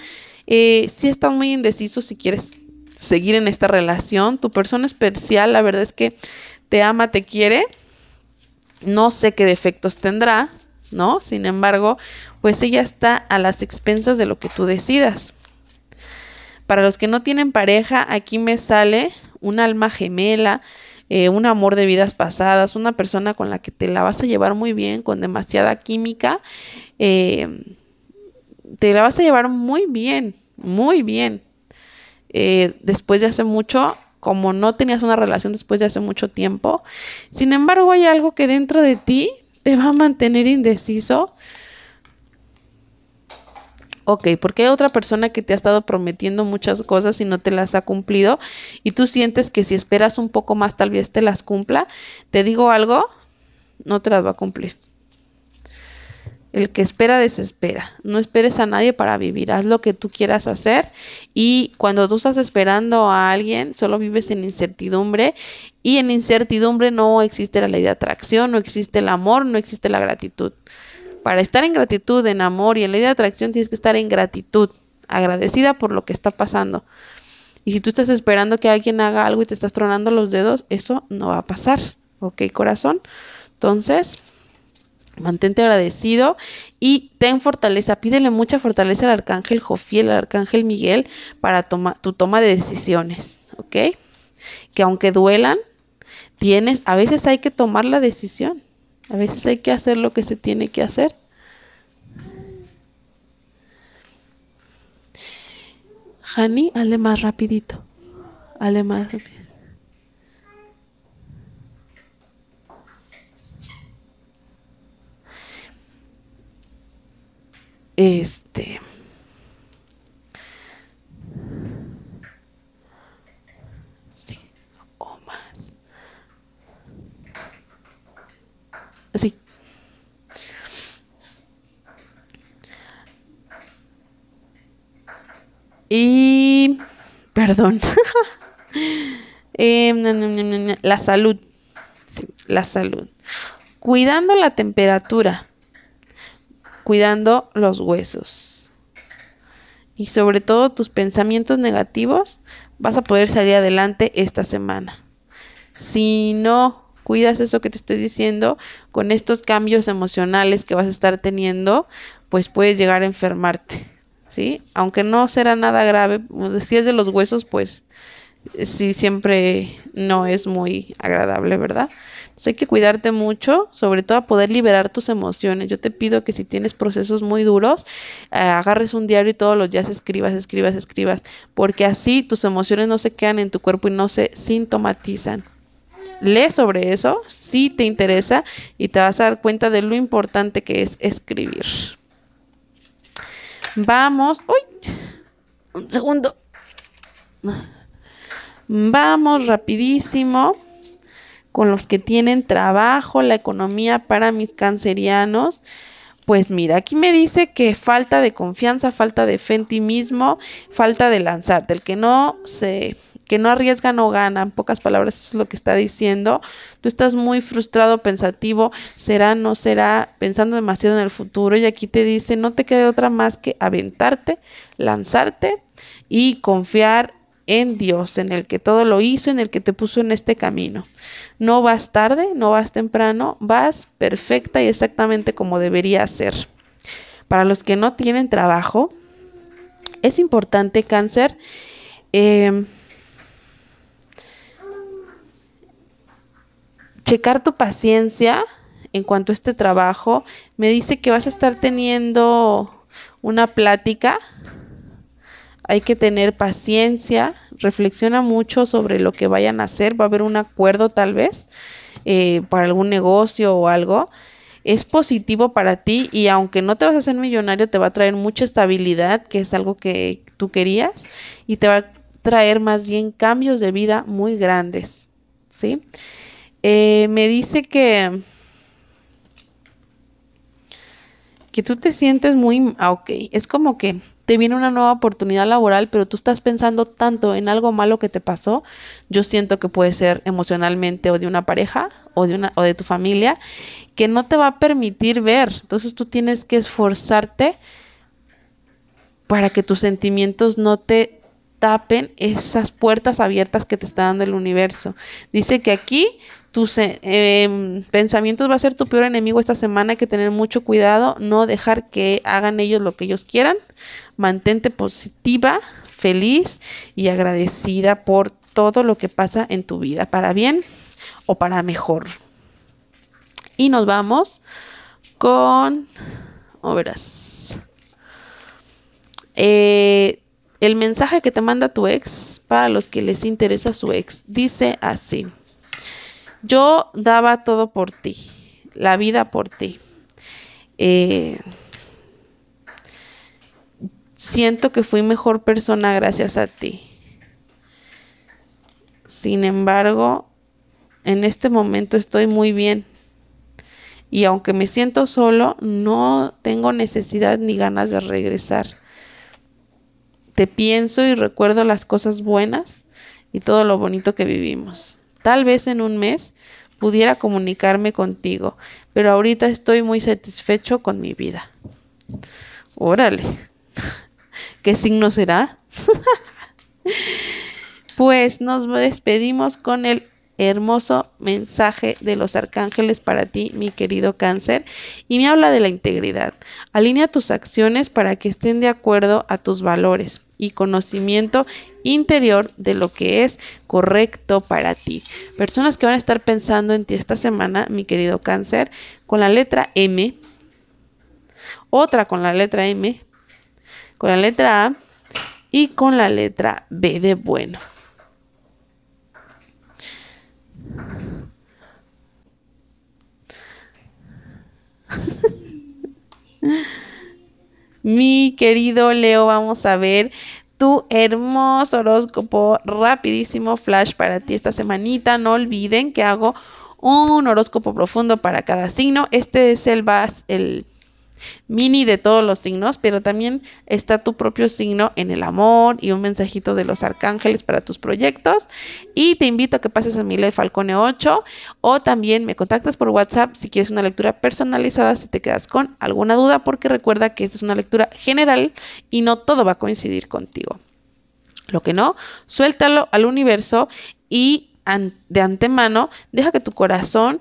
eh, si estás muy indeciso si quieres seguir en esta relación, tu persona especial, la verdad es que te ama, te quiere, no sé qué defectos tendrá, sin embargo, pues ella está a las expensas de lo que tú decidas. Para los que no tienen pareja, aquí me sale un alma gemela, eh, un amor de vidas pasadas, una persona con la que te la vas a llevar muy bien, con demasiada química. Eh, te la vas a llevar muy bien, muy bien. Eh, después de hace mucho, como no tenías una relación después de hace mucho tiempo. Sin embargo, hay algo que dentro de ti te va a mantener indeciso. Ok, porque hay otra persona que te ha estado prometiendo muchas cosas y no te las ha cumplido y tú sientes que si esperas un poco más tal vez te las cumpla. Te digo algo, no te las va a cumplir. El que espera desespera. No esperes a nadie para vivir. Haz lo que tú quieras hacer. Y cuando tú estás esperando a alguien, solo vives en incertidumbre. Y en incertidumbre no existe la ley de atracción, no existe el amor, no existe la gratitud. Para estar en gratitud, en amor y en ley de atracción tienes que estar en gratitud, agradecida por lo que está pasando. Y si tú estás esperando que alguien haga algo y te estás tronando los dedos, eso no va a pasar. ¿Ok, corazón? Entonces, Mantente agradecido y ten fortaleza, pídele mucha fortaleza al arcángel Jofiel, al arcángel Miguel para tu toma de decisiones, ¿ok? Que aunque duelan, tienes, a veces hay que tomar la decisión, a veces hay que hacer lo que se tiene que hacer. Hani, hazle más rapidito, hazle más rápido. Este. Sí, Y... Perdón. Eh, la salud. la salud. Cuidando la temperatura cuidando los huesos. Y sobre todo tus pensamientos negativos, vas a poder salir adelante esta semana. Si no cuidas eso que te estoy diciendo, con estos cambios emocionales que vas a estar teniendo, pues puedes llegar a enfermarte. ¿Sí? Aunque no será nada grave, si es de los huesos, pues eh, sí siempre no es muy agradable, ¿verdad? Sé que cuidarte mucho, sobre todo a poder liberar tus emociones. Yo te pido que si tienes procesos muy duros, eh, agarres un diario y todos los días escribas, escribas, escribas, porque así tus emociones no se quedan en tu cuerpo y no se sintomatizan. Lee sobre eso si te interesa y te vas a dar cuenta de lo importante que es escribir. Vamos. Uy, un segundo. Vamos rapidísimo con los que tienen trabajo, la economía para mis cancerianos. Pues mira, aquí me dice que falta de confianza, falta de fe en ti mismo, falta de lanzarte. El que no se, que no arriesga no gana. En pocas palabras eso es lo que está diciendo. Tú estás muy frustrado, pensativo, será, no será, pensando demasiado en el futuro. Y aquí te dice, no te queda otra más que aventarte, lanzarte y confiar en Dios, en el que todo lo hizo, en el que te puso en este camino. No vas tarde, no vas temprano, vas perfecta y exactamente como debería ser. Para los que no tienen trabajo, es importante cáncer. Em, checar tu paciencia en cuanto a este trabajo. Me dice que vas a estar teniendo una plática hay que tener paciencia, reflexiona mucho sobre lo que vayan a hacer, va a haber un acuerdo tal vez eh, para algún negocio o algo. Es positivo para ti y aunque no te vas a hacer millonario, te va a traer mucha estabilidad, que es algo que tú querías, y te va a traer más bien cambios de vida muy grandes. ¿Sí? Eh, me dice que que tú te sientes muy ah, ok es como que te viene una nueva oportunidad laboral, pero tú estás pensando tanto en algo malo que te pasó, yo siento que puede ser emocionalmente o de una pareja o de, una, o de tu familia, que no te va a permitir ver. Entonces tú tienes que esforzarte para que tus sentimientos no te tapen esas puertas abiertas que te está dando el universo. Dice que aquí tus eh, em, pensamientos va a ser tu peor enemigo esta semana. Hay que tener mucho cuidado, no dejar que hagan ellos lo que ellos quieran. Mantente positiva, feliz y agradecida por todo lo que pasa en tu vida, para bien o para mejor. Y nos vamos con... obras. Oh, eh, el mensaje que te manda tu ex, para los que les interesa su ex, dice así. Yo daba todo por ti, la vida por ti. Eh, siento que fui mejor persona gracias a ti. Sin embargo, en este momento estoy muy bien. Y aunque me siento solo, no tengo necesidad ni ganas de regresar. Te pienso y recuerdo las cosas buenas y todo lo bonito que vivimos. Tal vez en un mes pudiera comunicarme contigo, pero ahorita estoy muy satisfecho con mi vida. Órale. ¿Qué signo será? pues nos despedimos con el hermoso mensaje de los arcángeles para ti, mi querido cáncer, y me habla de la integridad. Alinea tus acciones para que estén de acuerdo a tus valores y conocimiento interior de lo que es correcto para ti. Personas que van a estar pensando en ti esta semana, mi querido cáncer, con la letra M, otra con la letra M, con la letra A y con la letra B de bueno. mi querido Leo, vamos a ver tu hermoso horóscopo rapidísimo flash para ti esta semanita. No olviden que hago un horóscopo profundo para cada signo. Este es el, bas, el mini de todos los signos, pero también está tu propio signo en el amor y un mensajito de los arcángeles para tus proyectos. Y te invito a que pases a mi ley Falcone 8 o también me contactas por WhatsApp si quieres una lectura personalizada, si te quedas con alguna duda, porque recuerda que esta es una lectura general y no todo va a coincidir contigo. Lo que no, suéltalo al universo y de antemano, deja que tu corazón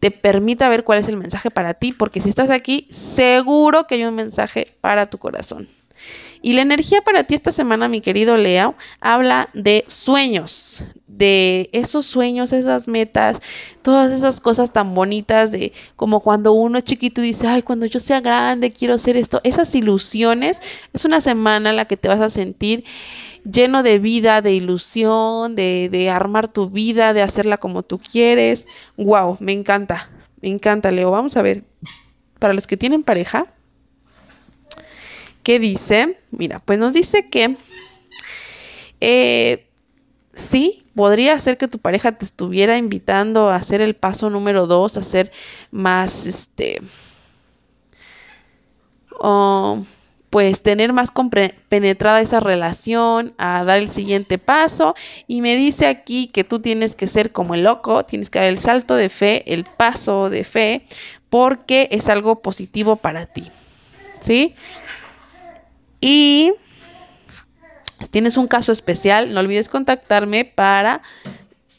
te permita ver cuál es el mensaje para ti, porque si estás aquí, seguro que hay un mensaje para tu corazón. Y la energía para ti esta semana, mi querido Leo, habla de sueños, de esos sueños, esas metas, todas esas cosas tan bonitas de como cuando uno es chiquito y dice, ay, cuando yo sea grande quiero hacer esto, esas ilusiones, es una semana en la que te vas a sentir lleno de vida, de ilusión, de, de armar tu vida, de hacerla como tú quieres. ¡Wow! Me encanta, me encanta, Leo. Vamos a ver, para los que tienen pareja, ¿Qué dice? Mira, pues nos dice que eh, sí, podría ser que tu pareja te estuviera invitando a hacer el paso número dos, a ser más, este, pues tener más penetrada esa relación, a dar el siguiente paso. Y me dice aquí que tú tienes que ser como el loco, tienes que dar el salto de fe, el paso de fe, porque es algo positivo para ti. ¿Sí? Y si tienes un caso especial, no olvides contactarme para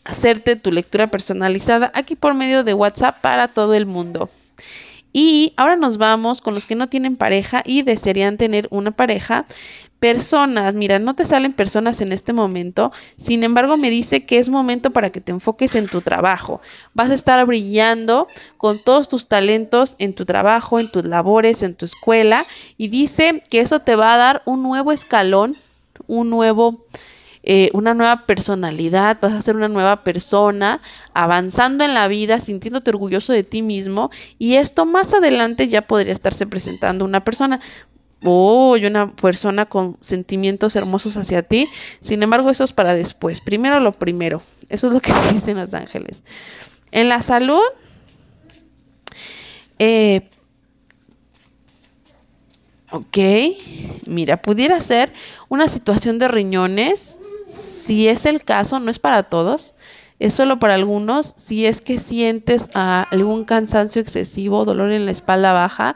hacerte tu lectura personalizada aquí por medio de WhatsApp para todo el mundo. Y ahora nos vamos con los que no tienen pareja y desearían tener una pareja. Personas, mira, no te salen personas en este momento, sin embargo me dice que es momento para que te enfoques en tu trabajo. Vas a estar brillando con todos tus talentos en tu trabajo, en tus labores, en tu escuela y dice que eso te va a dar un nuevo escalón, un nuevo eh, una nueva personalidad, vas a ser una nueva persona, avanzando en la vida, sintiéndote orgulloso de ti mismo y esto más adelante ya podría estarse presentando una persona. Oh, una persona con sentimientos hermosos hacia ti. Sin embargo, eso es para después. Primero lo primero. Eso es lo que dicen los ángeles. En la salud, eh, ok, mira, pudiera ser una situación de riñones si es el caso, no es para todos, es solo para algunos. Si es que sientes ah, algún cansancio excesivo, dolor en la espalda baja,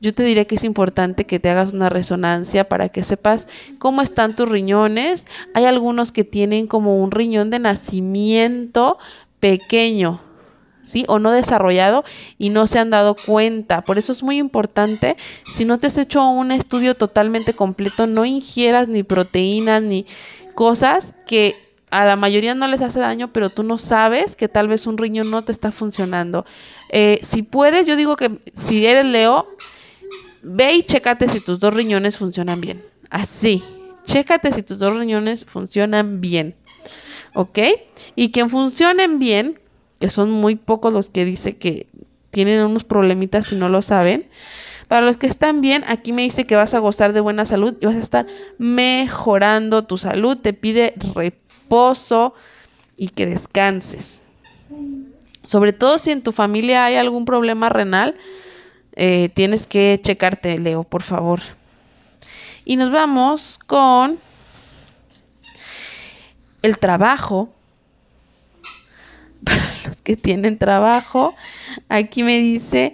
yo te diré que es importante que te hagas una resonancia para que sepas cómo están tus riñones. Hay algunos que tienen como un riñón de nacimiento pequeño, ¿sí? O no desarrollado y no se han dado cuenta. Por eso es muy importante, si no te has hecho un estudio totalmente completo, no ingieras ni proteínas ni cosas que a la mayoría no les hace daño, pero tú no sabes que tal vez un riñón no te está funcionando. Eh, si puedes, yo digo que si eres Leo, ve y chécate si tus dos riñones funcionan bien. Así, chécate si tus dos riñones funcionan bien. ¿Ok? Y que funcionen bien, que son muy pocos los que dicen que tienen unos problemitas y no lo saben para los que están bien, aquí me dice que vas a gozar de buena salud y vas a estar mejorando tu salud. Te pide reposo y que descanses. Sobre todo si en tu familia hay algún problema renal, eh, tienes que checarte, Leo, por favor. Y nos vamos con el trabajo. Para los que tienen trabajo, aquí me dice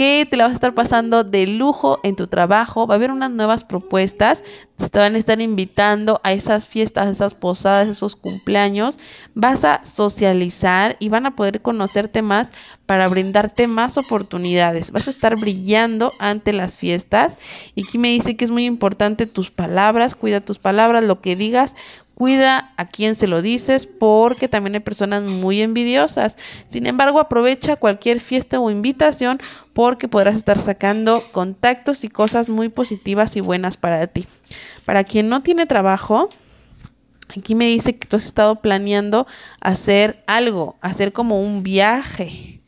que te la vas a estar pasando de lujo en tu trabajo. Va a haber unas nuevas propuestas. Te van a estar invitando a esas fiestas, a esas posadas, a esos cumpleaños. Vas a socializar y van a poder conocerte más para brindarte más oportunidades. Vas a estar brillando ante las fiestas. Y aquí me dice que es muy importante tus palabras. Cuida tus palabras, lo que digas cuida a quien se lo dices porque también hay personas muy envidiosas. Sin embargo, aprovecha cualquier fiesta o invitación porque podrás estar sacando contactos y cosas muy positivas y buenas para ti. Para quien no tiene trabajo, aquí me dice que tú has estado planeando hacer algo, hacer como un viaje.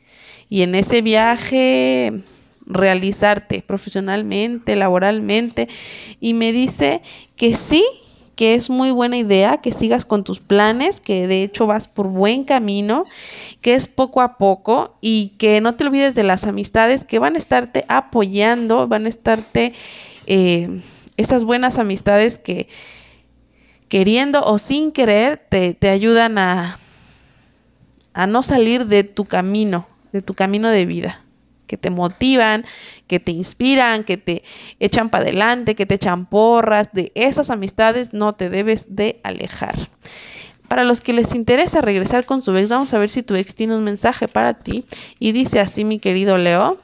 Y en ese viaje realizarte profesionalmente, laboralmente. Y me dice que sí, que es muy buena idea, que sigas con tus planes, que de hecho vas por buen camino, que es poco a poco y que no te olvides de las amistades que van a estarte apoyando, van a estarte eh, esas buenas amistades que queriendo o sin querer te, te ayudan a, a no salir de tu camino, de tu camino de vida que te motivan, que te inspiran, que te echan para adelante, que te echan porras. De esas amistades no te debes de alejar. Para los que les interesa regresar con su ex, vamos a ver si tu ex tiene un mensaje para ti. Y dice así, mi querido Leo.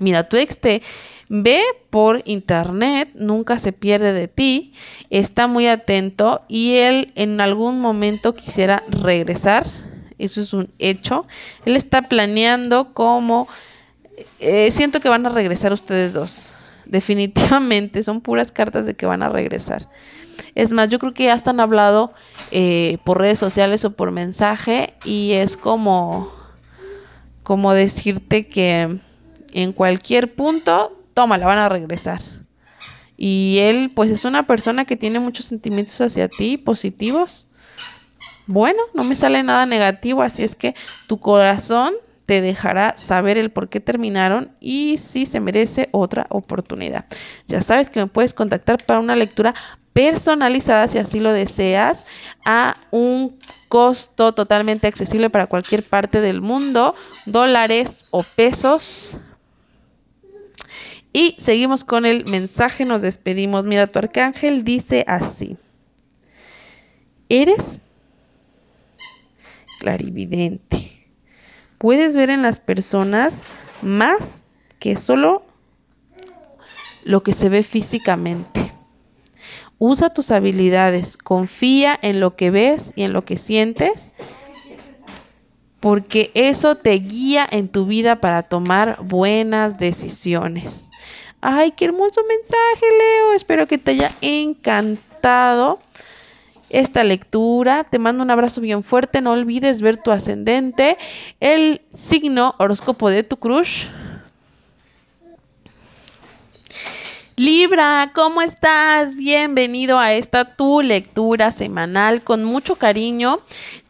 Mira, tu ex te ve por internet, nunca se pierde de ti, está muy atento y él en algún momento quisiera regresar. Eso es un hecho. Él está planeando cómo eh, siento que van a regresar ustedes dos. Definitivamente, son puras cartas de que van a regresar. Es más, yo creo que ya están hablado eh, por redes sociales o por mensaje y es como, como decirte que en cualquier punto, toma, la van a regresar. Y él, pues es una persona que tiene muchos sentimientos hacia ti, positivos. Bueno, no me sale nada negativo, así es que tu corazón te dejará saber el por qué terminaron y si se merece otra oportunidad. Ya sabes que me puedes contactar para una lectura personalizada si así lo deseas a un costo totalmente accesible para cualquier parte del mundo, dólares o pesos. Y seguimos con el mensaje, nos despedimos. Mira, tu arcángel dice así. Eres clarividente puedes ver en las personas más que solo lo que se ve físicamente. Usa tus habilidades, confía en lo que ves y en lo que sientes, porque eso te guía en tu vida para tomar buenas decisiones. Ay, qué hermoso mensaje, Leo. Espero que te haya encantado esta lectura. Te mando un abrazo bien fuerte. No olvides ver tu ascendente, el signo horóscopo de tu crush. Libra, ¿cómo estás? Bienvenido a esta tu lectura semanal con mucho cariño.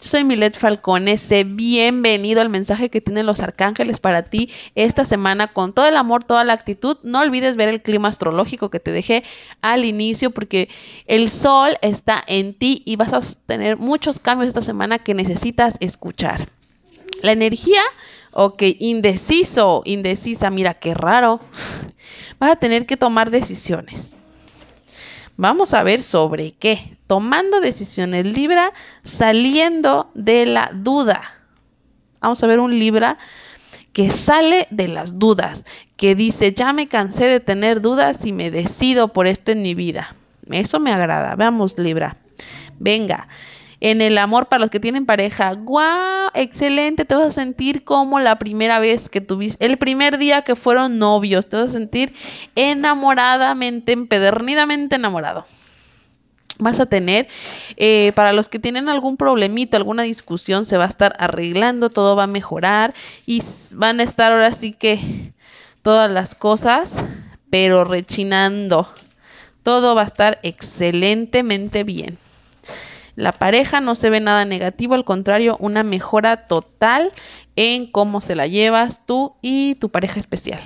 Yo soy Milet Falcone, bienvenido al mensaje que tienen los arcángeles para ti esta semana con todo el amor, toda la actitud. No olvides ver el clima astrológico que te dejé al inicio porque el sol está en ti y vas a tener muchos cambios esta semana que necesitas escuchar. La energía Ok, indeciso, indecisa, mira qué raro. Vas a tener que tomar decisiones. Vamos a ver sobre qué. Tomando decisiones, Libra, saliendo de la duda. Vamos a ver un Libra que sale de las dudas, que dice, ya me cansé de tener dudas y me decido por esto en mi vida. Eso me agrada. Veamos, Libra. Venga, en el amor para los que tienen pareja. ¡Guau! Excelente, te vas a sentir como la primera vez que tuviste, el primer día que fueron novios, te vas a sentir enamoradamente, empedernidamente enamorado vas a tener eh, para los que tienen algún problemito, alguna discusión, se va a estar arreglando, todo va a mejorar y van a estar ahora sí que todas las cosas, pero rechinando. Todo va a estar excelentemente bien la pareja, no se ve nada negativo, al contrario, una mejora total en cómo se la llevas tú y tu pareja especial.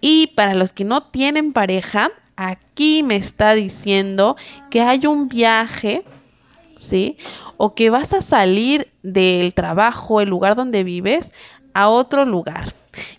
Y para los que no tienen pareja, aquí me está diciendo que hay un viaje ¿sí? O que vas a salir del trabajo, el lugar donde vives, a otro lugar.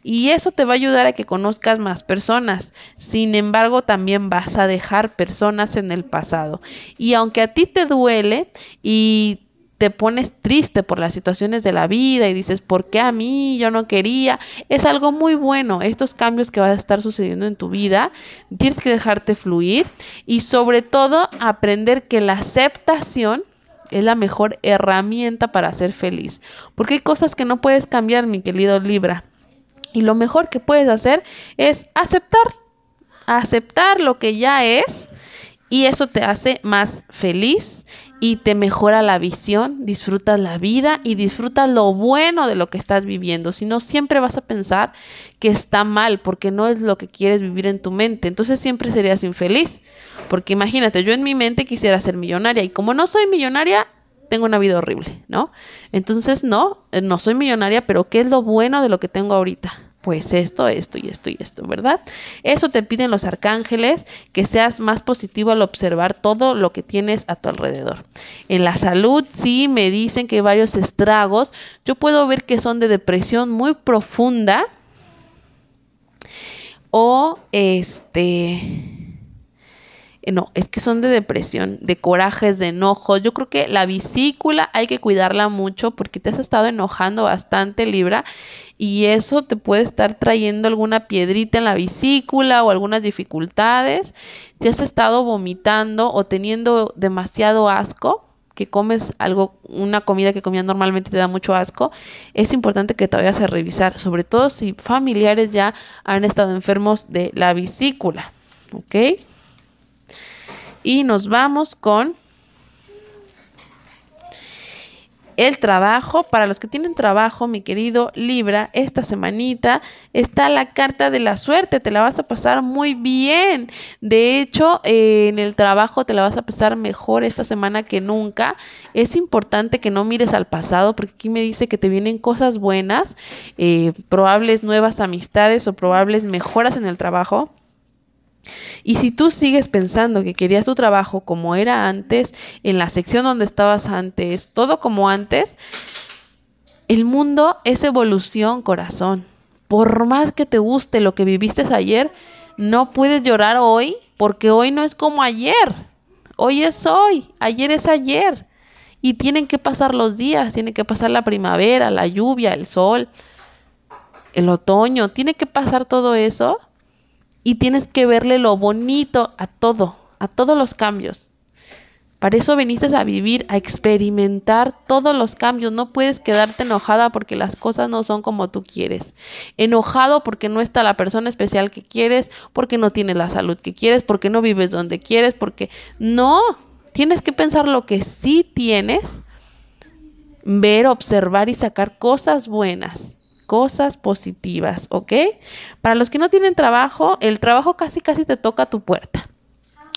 Y eso te va a ayudar a que conozcas más personas. Sin embargo, también vas a dejar personas en el pasado. Y aunque a ti te duele y te pones triste por las situaciones de la vida y dices, ¿por qué a mí? Yo no quería. Es algo muy bueno. Estos cambios que van a estar sucediendo en tu vida, tienes que dejarte fluir y sobre todo aprender que la aceptación es la mejor herramienta para ser feliz. Porque hay cosas que no puedes cambiar, mi querido Libra. Y lo mejor que puedes hacer es aceptar. Aceptar lo que ya es y eso te hace más feliz y te mejora la visión, disfrutas la vida y disfrutas lo bueno de lo que estás viviendo. Si no, siempre vas a pensar que está mal porque no es lo que quieres vivir en tu mente. Entonces siempre serías infeliz. Porque imagínate, yo en mi mente quisiera ser millonaria y como no soy millonaria, tengo una vida horrible, ¿no? Entonces no, eh, no soy millonaria, pero ¿qué es lo bueno de lo que tengo ahorita? pues esto, esto y esto y esto, ¿verdad? Eso te piden los arcángeles, que seas más positivo al observar todo lo que tienes a tu alrededor. En la salud, sí, me dicen que hay varios estragos. Yo puedo ver que son de depresión muy profunda o este eh, no, es que son de depresión, de corajes, de enojo. Yo creo que la vesícula hay que cuidarla mucho porque te has estado enojando bastante, Libra, y eso te puede estar trayendo alguna piedrita en la vesícula o algunas dificultades. Si has estado vomitando o teniendo demasiado asco, que comes algo, una comida que comías normalmente te da mucho asco, es importante que te vayas a revisar, sobre todo si familiares ya han estado enfermos de la vesícula, ¿ok? y nos vamos con el trabajo. Para los que tienen trabajo, mi querido Libra, esta semanita está la carta de la suerte. Te la vas a pasar muy bien. De hecho, eh, en el trabajo te la vas a pasar mejor esta semana que nunca. Es importante que no mires al pasado porque aquí me dice que te vienen cosas buenas, eh, probables nuevas amistades o probables mejoras en el trabajo. Y si tú sigues pensando que querías tu trabajo como era antes, en la sección donde estabas antes, todo como antes, el mundo es evolución, corazón. Por más que te guste lo que viviste ayer, no puedes llorar hoy porque hoy no es como ayer. Hoy es hoy, ayer es ayer. Y tienen que pasar los días, tiene que pasar la primavera, la lluvia, el sol, el otoño, tiene que pasar todo eso y tienes que verle lo bonito a todo, a todos los cambios. Para eso viniste a vivir, a experimentar todos los cambios. No puedes quedarte enojada porque las cosas no son como tú quieres. Enojado porque no está la persona especial que quieres, porque no tienes la salud que quieres, porque no vives donde quieres, porque no. Tienes que pensar lo que sí tienes, ver, observar y sacar cosas buenas cosas positivas, ¿ok? Para los que no tienen trabajo, el trabajo casi casi te toca a tu puerta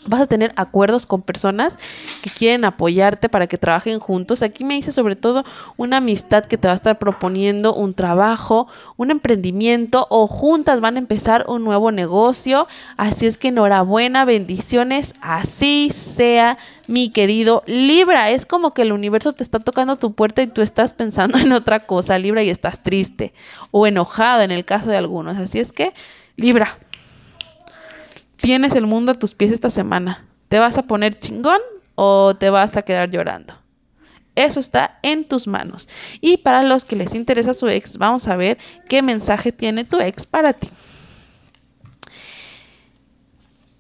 vas a tener acuerdos con personas que quieren apoyarte para que trabajen juntos. Aquí me dice sobre todo una amistad que te va a estar proponiendo un trabajo, un emprendimiento o juntas van a empezar un nuevo negocio. Así es que enhorabuena, bendiciones, así sea. Mi querido Libra, es como que el universo te está tocando tu puerta y tú estás pensando en otra cosa, Libra, y estás triste o enojado en el caso de algunos. Así es que, Libra, tienes el mundo a tus pies esta semana. ¿Te vas a poner chingón o te vas a quedar llorando? Eso está en tus manos. Y para los que les interesa su ex, vamos a ver qué mensaje tiene tu ex para ti.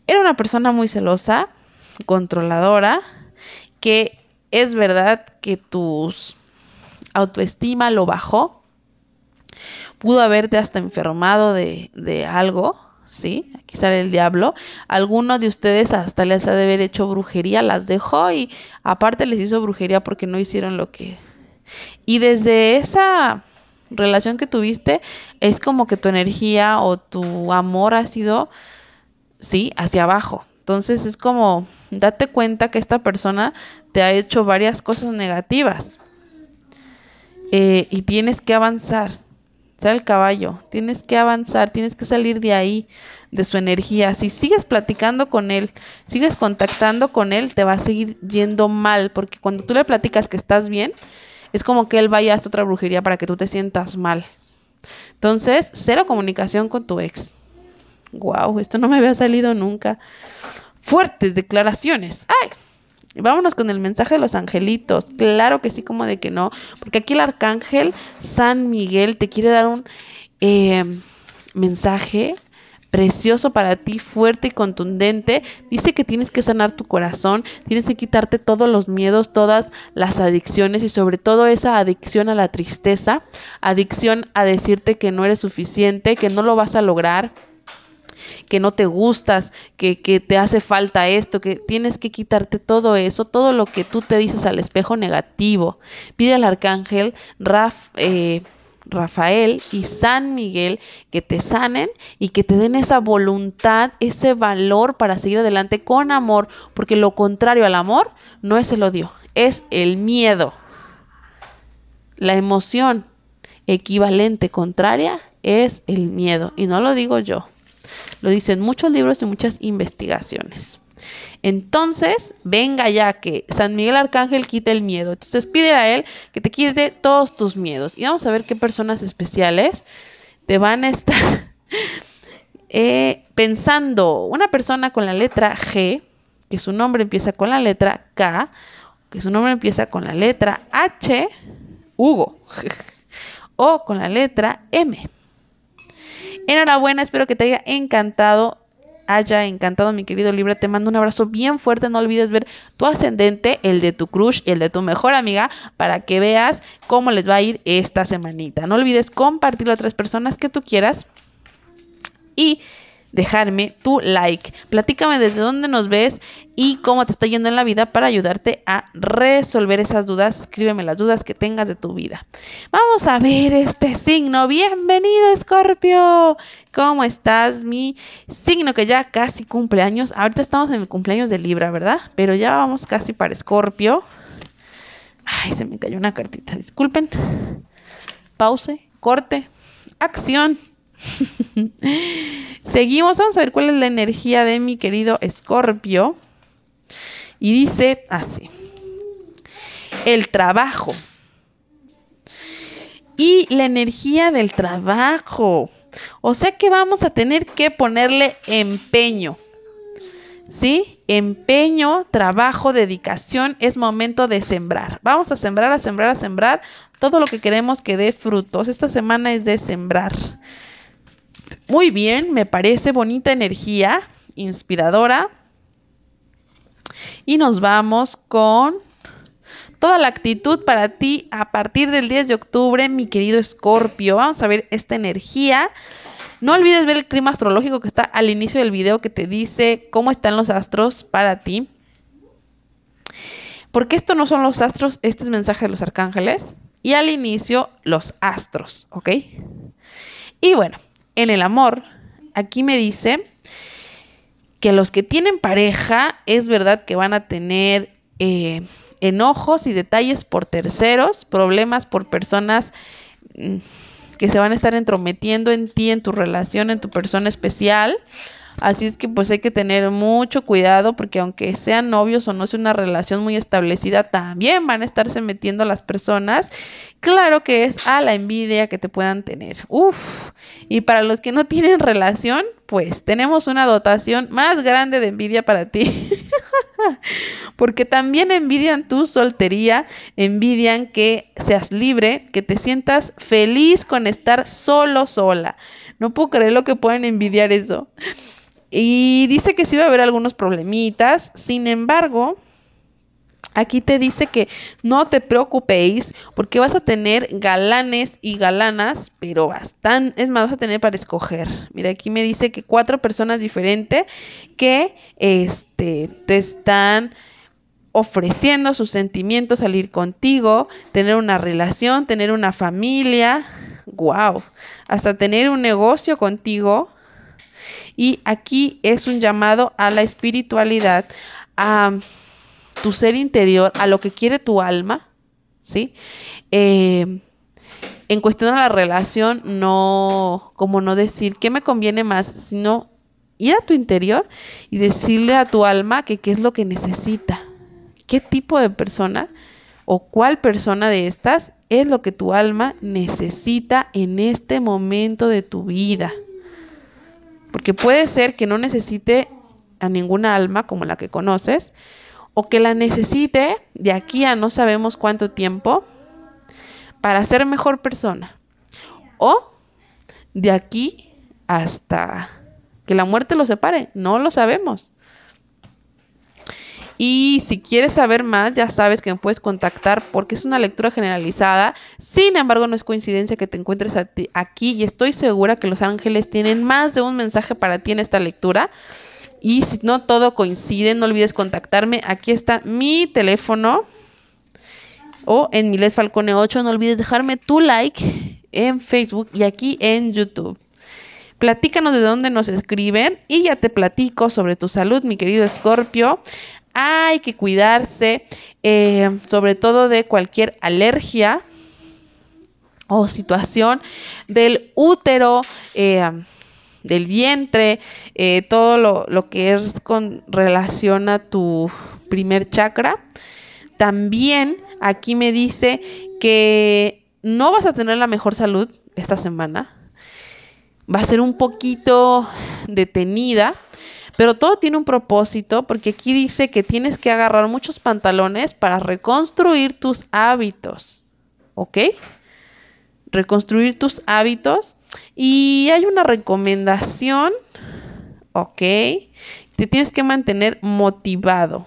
Era una persona muy celosa, controladora, que es verdad que tu autoestima lo bajó. Pudo haberte hasta enfermado de, de algo ¿sí? Aquí sale el diablo. Alguno de ustedes hasta les ha de haber hecho brujería, las dejó y aparte les hizo brujería porque no hicieron lo que... Y desde esa relación que tuviste, es como que tu energía o tu amor ha sido, sí, hacia abajo. Entonces es como, date cuenta que esta persona te ha hecho varias cosas negativas. Eh, y tienes que avanzar, el caballo, tienes que avanzar, tienes que salir de ahí, de su energía. Si sigues platicando con él, sigues contactando con él, te va a seguir yendo mal, porque cuando tú le platicas que estás bien, es como que él vaya a otra brujería para que tú te sientas mal. Entonces, cero comunicación con tu ex. ¡Guau! esto no me había salido nunca. Fuertes declaraciones. ¡Ay! Vámonos con el mensaje de los angelitos. Claro que sí, como de que no. Porque aquí el arcángel San Miguel te quiere dar un em, mensaje precioso para ti, fuerte y contundente. Dice que tienes que sanar tu corazón, tienes que quitarte todos los miedos, todas las adicciones y sobre todo esa adicción a la tristeza, adicción a decirte que no eres suficiente, que no lo vas a lograr que no te gustas, que, te hace falta esto, que tienes que quitarte todo eso, todo lo que tú te dices al espejo negativo. Pide al arcángel eh, Rafael y San Miguel que te sanen y que te den esa voluntad, ese valor para seguir adelante con amor, porque lo contrario al amor no es el odio, es el miedo. La emoción equivalente contraria es el miedo y no lo digo yo. Lo dicen muchos libros y muchas investigaciones. Entonces, venga ya que San Miguel Arcángel quita el miedo. Entonces, pide a él que te quite todos tus miedos. Y vamos a ver qué personas especiales te van a estar eh, pensando. Una persona con la letra G, que su nombre empieza con la letra K, que su nombre empieza con la letra H, Hugo, o con la letra M. Enhorabuena, espero que te haya encantado haya encantado mi querido Libra. Te mando un abrazo bien fuerte. No olvides ver tu ascendente, el de tu crush el de tu mejor amiga para que veas cómo les va a ir esta semanita. No olvides compartirlo a otras personas que tú quieras. Y dejarme tu like. Platícame desde dónde nos ves y cómo te está yendo en la vida para ayudarte a resolver esas dudas. Escríbeme las dudas que tengas de tu vida. Vamos a ver este signo. Bienvenido, Escorpio. ¿Cómo estás? Mi signo que ya casi cumpleaños. Ahorita estamos en el cumpleaños de Libra, ¿verdad? Pero ya vamos casi para Escorpio. Ay, se me cayó una cartita. Disculpen. Pause, corte, acción. Seguimos, vamos a ver cuál es la energía de mi querido Escorpio. Y dice así, el trabajo. Y la energía del trabajo. O sea que vamos a tener que ponerle empeño. ¿Sí? Empeño, trabajo, dedicación, es momento de sembrar. Vamos a sembrar, a sembrar, a sembrar todo lo que queremos que dé frutos. Esta semana es de sembrar. Muy bien, me parece bonita energía, inspiradora. Y nos vamos con toda la actitud para ti a partir del 10 de octubre, mi querido Escorpio. Vamos a ver esta energía. No olvides ver el clima astrológico que está al inicio del video que te dice cómo están los astros para ti. Porque esto no son los astros, este es mensaje de los arcángeles. Y al inicio, los astros, ¿ok? Y bueno, en el amor, aquí me dice que los que tienen pareja es verdad que van a tener eh, enojos y detalles por terceros, problemas por personas mm, que se van a estar entrometiendo en ti, en tu relación, en tu persona especial. Así es que pues hay que tener mucho cuidado porque aunque sean novios o no sea una relación muy establecida, también van a estarse metiendo las personas. Claro que es a la envidia que te puedan tener. Uf. Y para los que no tienen relación, pues tenemos una dotación más grande de envidia para ti. porque también envidian tu soltería, envidian que seas libre, que te sientas feliz con estar solo, sola. No puedo creer lo que pueden envidiar eso. Y dice que sí va a haber algunos problemitas, sin embargo, Aquí te dice que no te preocupéis porque vas a tener galanes y galanas, pero bastante, es más, vas a tener para escoger. Mira, aquí me dice que cuatro personas diferentes que este, te están ofreciendo sus sentimientos, salir contigo, tener una relación, tener una familia, wow, hasta tener un negocio contigo. Y aquí es un llamado a la espiritualidad, a tu ser interior, a lo que quiere tu alma, ¿sí? Eh, en cuestión a la relación, no, como no decir qué me conviene más, sino ir a tu interior y decirle a tu alma que qué es lo que necesita, qué tipo de persona o cuál persona de estas es lo que tu alma necesita en este momento de tu vida. Porque puede ser que no necesite a ninguna alma como la que conoces, o que la necesite de aquí a no sabemos cuánto tiempo para ser mejor persona, o de aquí hasta que la muerte lo separe, no lo sabemos. Y si quieres saber más, ya sabes que me puedes contactar porque es una lectura generalizada. Sin embargo, no es coincidencia que te encuentres aquí y estoy segura que los ángeles tienen más de un mensaje para ti en esta lectura. Y si no todo coincide, no olvides contactarme. Aquí está mi teléfono o en mi Milet Falcone 8. No olvides dejarme tu like en Facebook y aquí en YouTube. Platícanos de dónde nos escriben y ya te platico sobre tu salud, mi querido Escorpio. Hay que cuidarse, eh, sobre todo de cualquier alergia o situación del útero, eh, del vientre, eh, todo lo, lo, que es con relación a tu primer chakra. También aquí me dice que no vas a tener la mejor salud esta semana. Va a ser un poquito detenida pero todo tiene un propósito porque aquí dice que tienes que agarrar muchos pantalones para reconstruir tus hábitos. ¿Ok? Reconstruir tus hábitos. Y hay una recomendación. ¿Ok? Te tienes que mantener motivado.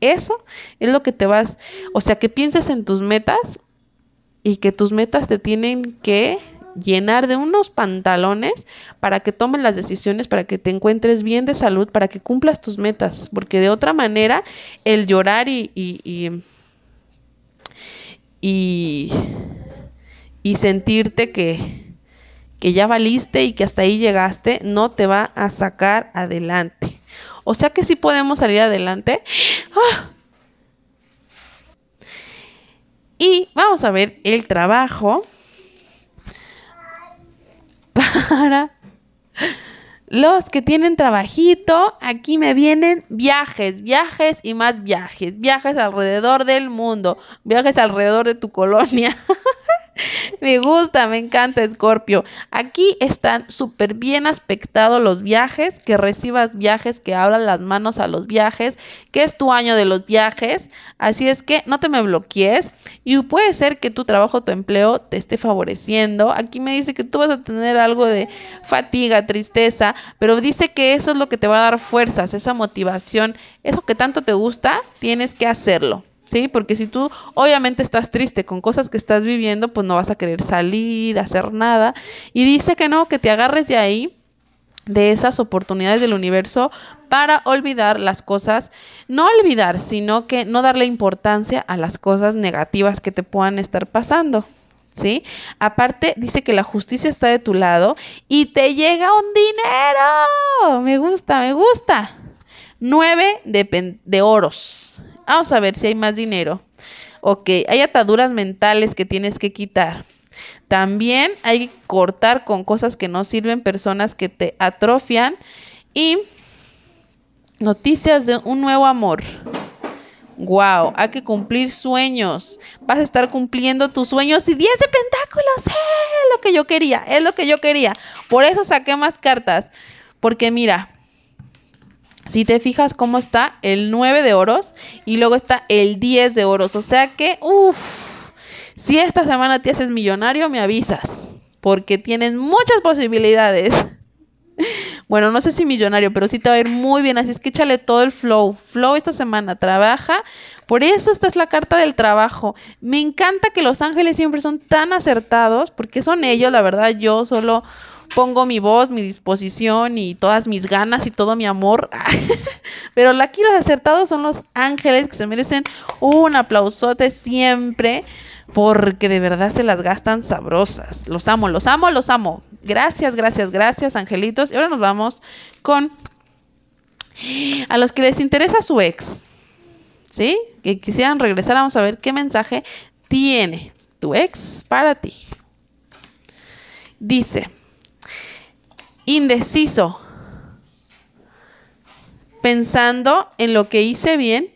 Eso es lo que te vas, o sea, que pienses en tus metas y que tus metas te tienen que llenar de unos pantalones para que tomen las decisiones, para que te encuentres bien de salud, para que cumplas tus metas, porque de otra manera el llorar y, y, sentirte que, ya valiste y que hasta ahí llegaste, no te va a sacar adelante. O sea que sí podemos salir adelante. ¡Ah! Y vamos a ver el trabajo para los que tienen trabajito, aquí me vienen viajes, viajes y más viajes, viajes alrededor del mundo, viajes alrededor de tu colonia. me gusta, me encanta Scorpio. Aquí están súper bien aspectados los viajes, que recibas viajes, que abran las manos a los viajes, que es tu año de los viajes. Así es que no te me bloquees y puede ser que tu trabajo, tu empleo te esté favoreciendo. Aquí me dice que tú vas a tener algo de fatiga, tristeza, pero dice que eso es lo que te va a dar fuerzas, esa motivación, eso que tanto te gusta, tienes que hacerlo. ¿sí? Porque si tú obviamente estás triste con cosas que estás viviendo, pues no vas a querer salir, hacer nada. Y dice que no, que te agarres de ahí, de esas oportunidades del universo, para olvidar las cosas, no olvidar, sino que no darle importancia a las cosas negativas que te puedan estar pasando. ¿Sí? Aparte, dice que la justicia está de tu lado y te llega un dinero. Me gusta, me gusta. Nueve de, de oros. Vamos a ver si hay más dinero. Ok, hay ataduras mentales que tienes que quitar. También hay que cortar con cosas que no sirven, personas que te atrofian. Y noticias de un nuevo amor. Wow, hay que cumplir sueños. Vas a estar cumpliendo tus sueños y 10 de pentáculos. ¡Eh! Es Lo que yo quería, es lo que yo quería. Por eso saqué más cartas. Porque mira, si te fijas cómo está el 9 de oros y luego está el 10 de oros. O sea que, uff, si esta semana te haces millonario, me avisas. Porque tienes muchas posibilidades. Bueno, no sé si millonario, pero sí te va a ir muy bien. Así es que échale todo el flow. Flow esta semana. Trabaja. Por eso esta es la carta del trabajo. Me encanta que los ángeles siempre son tan acertados, porque son ellos, la verdad. Yo solo pongo mi voz, mi disposición y todas mis ganas y todo mi amor. Pero aquí los acertados son los ángeles que se merecen un aplausote siempre porque de verdad se las gastan sabrosas. Los amo, los amo, los amo. Gracias, gracias, gracias, angelitos. Y ahora nos vamos con a los que les interesa su ex. ¿Sí? Que quisieran regresar, vamos a ver qué mensaje tiene tu ex para ti. Dice, indeciso, pensando en lo que hice bien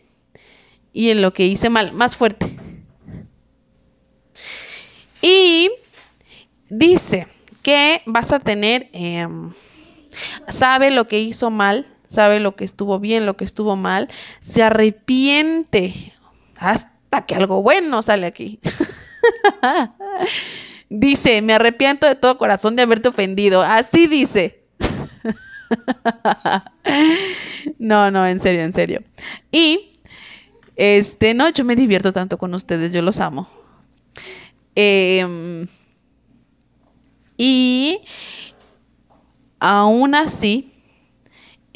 y en lo que hice mal, más fuerte. Y dice que vas a tener, em, sabe lo que hizo mal, sabe lo que estuvo bien, lo que estuvo mal, se arrepiente hasta que algo bueno sale aquí. Dice, me arrepiento de todo corazón de haberte ofendido. Así dice. no, no, en serio, en serio. Y, este, no, yo me divierto tanto con ustedes, yo los amo. Em, y aún así,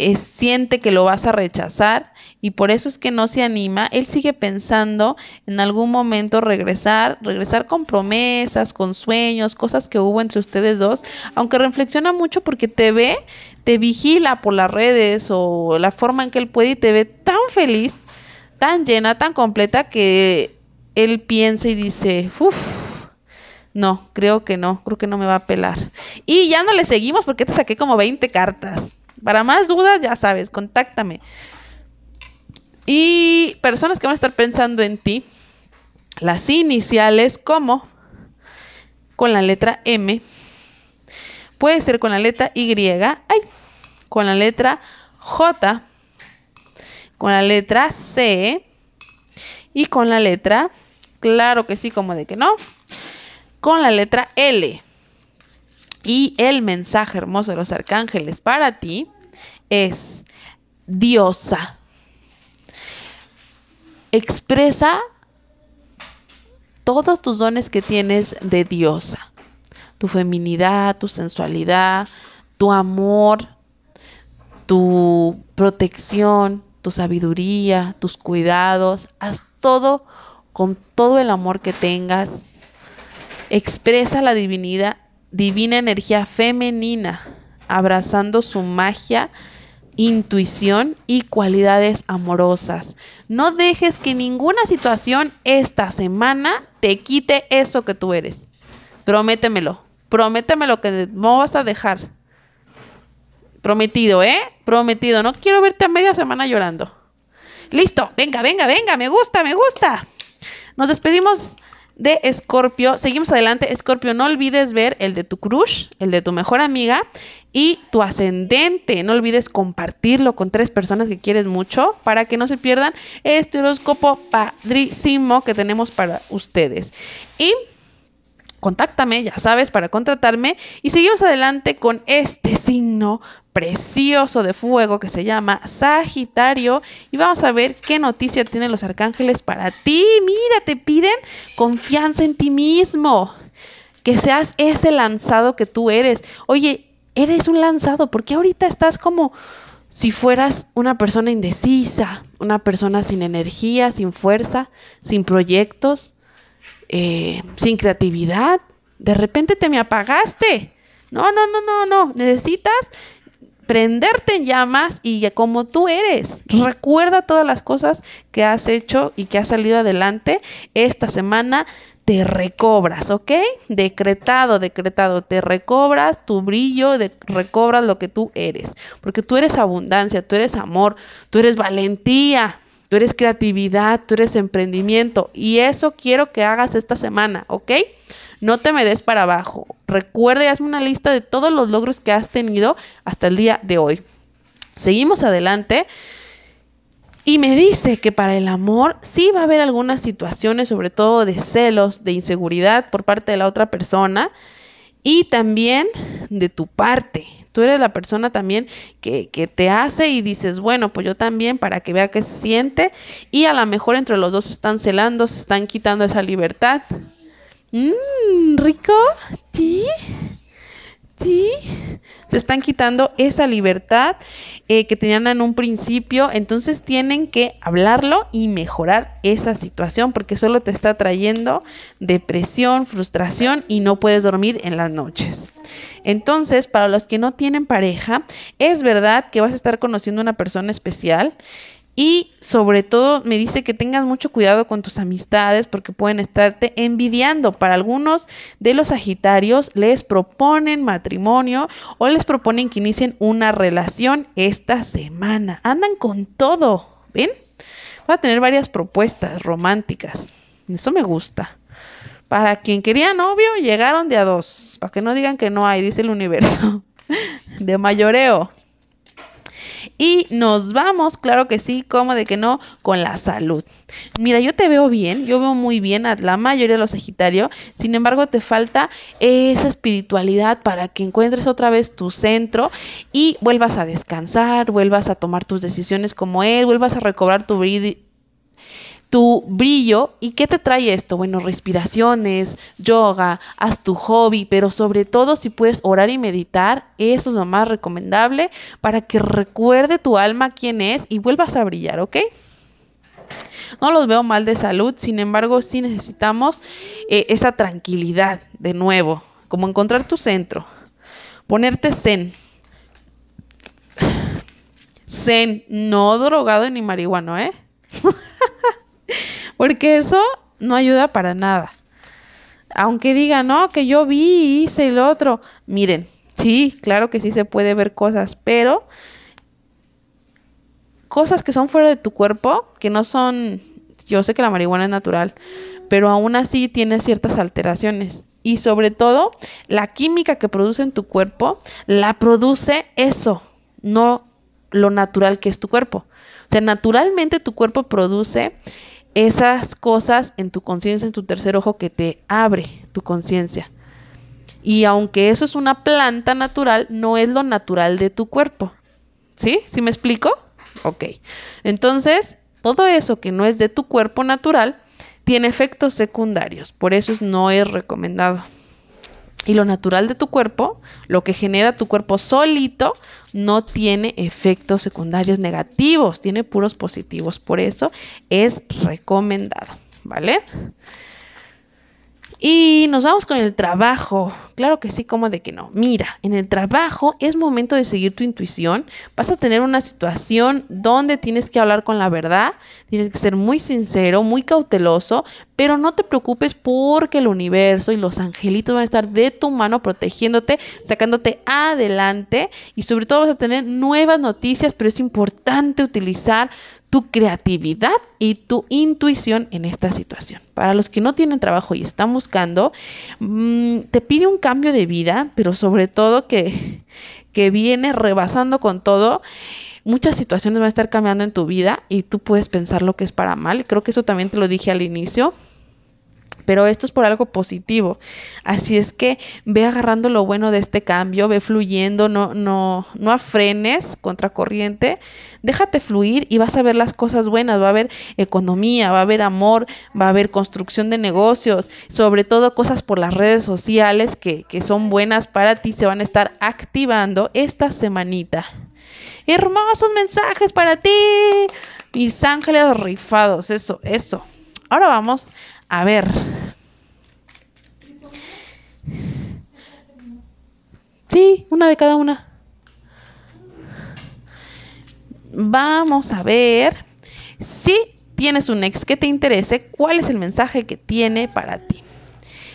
eh, siente que lo vas a rechazar y por eso es que no se anima, él sigue pensando en algún momento regresar, regresar con promesas, con sueños, cosas que hubo entre ustedes dos, aunque reflexiona mucho porque te ve, te vigila por las redes o la forma en que él puede y te ve tan feliz, tan llena, tan completa que él piensa y dice, uff. No, creo que no, creo que no me va a pelar. Y ya no le seguimos porque te saqué como 20 cartas. Para más dudas, ya sabes, contáctame. Y personas que van a estar pensando en ti, las iniciales como con la letra M, puede ser con la letra Y, ay, con la letra J, con la letra C y con la letra, claro que sí, como de que no, con la letra L. Y el mensaje hermoso de los arcángeles para ti es, diosa, expresa todos tus dones que tienes de diosa, tu feminidad, tu sensualidad, tu amor, tu protección, tu sabiduría, tus cuidados, haz todo con todo el amor que tengas, expresa la divinidad divina energía femenina, abrazando su magia, intuición y cualidades amorosas. No dejes que ninguna situación esta semana te quite eso que tú eres. Prométemelo, prométemelo que no vas a dejar. Prometido, ¿eh? Prometido. No quiero verte a media semana llorando. Listo, venga, venga, venga, me gusta, me gusta. Nos despedimos de Escorpio. Seguimos adelante, Escorpio, no olvides ver el de tu crush, el de tu mejor amiga y tu ascendente. No olvides compartirlo con tres personas que quieres mucho para que no se pierdan este horóscopo padrísimo que tenemos para ustedes. Y contáctame, ya sabes, para contratarme y seguimos adelante con este signo precioso de fuego que se llama Sagitario y vamos a ver qué noticia tienen los arcángeles para ti. Mira, te piden confianza en ti mismo, que seas ese lanzado que tú eres. Oye, eres un lanzado, porque ahorita estás como si fueras una persona indecisa, una persona sin energía, sin fuerza, sin proyectos? Eh, sin creatividad. De repente te me apagaste. No, no, no, no, no. Necesitas prenderte en llamas y como tú eres. Recuerda todas las cosas que has hecho y que has salido adelante esta semana. Te recobras, ¿ok? Decretado, decretado, te recobras tu brillo, de, recobras lo que tú eres, porque tú eres abundancia, tú eres amor, tú eres valentía, tú eres creatividad, tú eres emprendimiento. Y eso quiero que hagas esta semana, ¿ok? No te me des para abajo. Recuerda y hazme una lista de todos los logros que has tenido hasta el día de hoy. Seguimos adelante. Y me dice que para el amor sí va a haber algunas situaciones, sobre todo de celos, de inseguridad por parte de la otra persona y también de tu parte. Tú eres la persona también que, te hace y dices, bueno, pues yo también para que vea qué se siente y a lo mejor entre los dos se están celando, se están quitando esa libertad. Mmm, rico, sí. Sí, se están quitando esa libertad eh, que tenían en un principio, entonces tienen que hablarlo y mejorar esa situación porque solo te está trayendo depresión, frustración y no puedes dormir en las noches. Entonces, para los que no tienen pareja, es verdad que vas a estar conociendo una persona especial y sobre todo me dice que tengas mucho cuidado con tus amistades porque pueden estarte envidiando. Para algunos de los Sagitarios les proponen matrimonio o les proponen que inicien una relación esta semana. Andan con todo, ¿ven? Va a tener varias propuestas románticas. Eso me gusta. Para quien quería novio, llegaron de a dos. Para que no digan que no hay, dice el universo. De mayoreo. Y nos vamos, claro que sí, como de que no, con la salud. Mira, yo te veo bien, yo veo muy bien a la mayoría de los Sagitario, sin embargo te falta esa espiritualidad para que encuentres otra vez tu centro y vuelvas a descansar, vuelvas a tomar tus decisiones como él, vuelvas a recobrar tu brillo tu brillo. ¿Y qué te trae esto? Bueno, respiraciones, yoga, haz tu hobby, pero sobre todo si puedes orar y meditar, eso es lo más recomendable para que recuerde tu alma quién es y vuelvas a brillar, ¿ok? No los veo mal de salud, sin embargo, sí necesitamos eh, esa tranquilidad de nuevo, como encontrar tu centro, ponerte zen. Zen, no drogado ni marihuana, ¿eh? Porque eso no ayuda para nada. Aunque diga, no, que yo vi, y hice el otro. Miren, sí, claro que sí se puede ver cosas, pero cosas que son fuera de tu cuerpo, que no son, yo sé que la marihuana es natural, pero aún así tiene ciertas alteraciones. Y sobre todo, la química que produce en tu cuerpo, la produce eso, no lo natural que es tu cuerpo. O sea, naturalmente tu cuerpo produce esas cosas en tu conciencia, en tu tercer ojo, que te abre tu conciencia. Y aunque eso es una planta natural, no es lo natural de tu cuerpo. ¿Sí? ¿Sí me explico? Ok. Entonces, todo eso que no es de tu cuerpo natural tiene efectos secundarios. Por eso no es recomendado. Y lo natural de tu cuerpo, lo que genera tu cuerpo solito, no tiene efectos secundarios negativos, tiene puros positivos. Por eso es recomendado, ¿vale? Y nos vamos con el trabajo. Claro que sí, como de que no. Mira, en el trabajo es momento de seguir tu intuición. Vas a tener una situación donde tienes que hablar con la verdad, tienes que ser muy sincero, muy cauteloso, pero no te preocupes porque el universo y los angelitos van a estar de tu mano protegiéndote, sacándote adelante y sobre todo vas a tener nuevas noticias, pero es importante utilizar tu creatividad y tu intuición en esta situación. Para los que no tienen trabajo y están buscando, mm, te pide un cambio de vida, pero sobre todo que, que viene rebasando con todo. Muchas situaciones van a estar cambiando en tu vida y tú puedes pensar lo que es para mal. Creo que eso también te lo dije al inicio pero esto es por algo positivo. Así es que ve agarrando lo bueno de este cambio, ve fluyendo, no, no, no afrenes contracorriente, déjate fluir y vas a ver las cosas buenas, va a haber economía, va a haber amor, va a haber construcción de negocios, sobre todo cosas por las redes sociales que, que son buenas para ti, se van a estar activando esta semanita. Hermosos mensajes para ti, mis ángeles rifados, eso, eso. Ahora vamos a ver. Sí, una de cada una. Vamos a ver si tienes un ex que te interese, cuál es el mensaje que tiene para ti.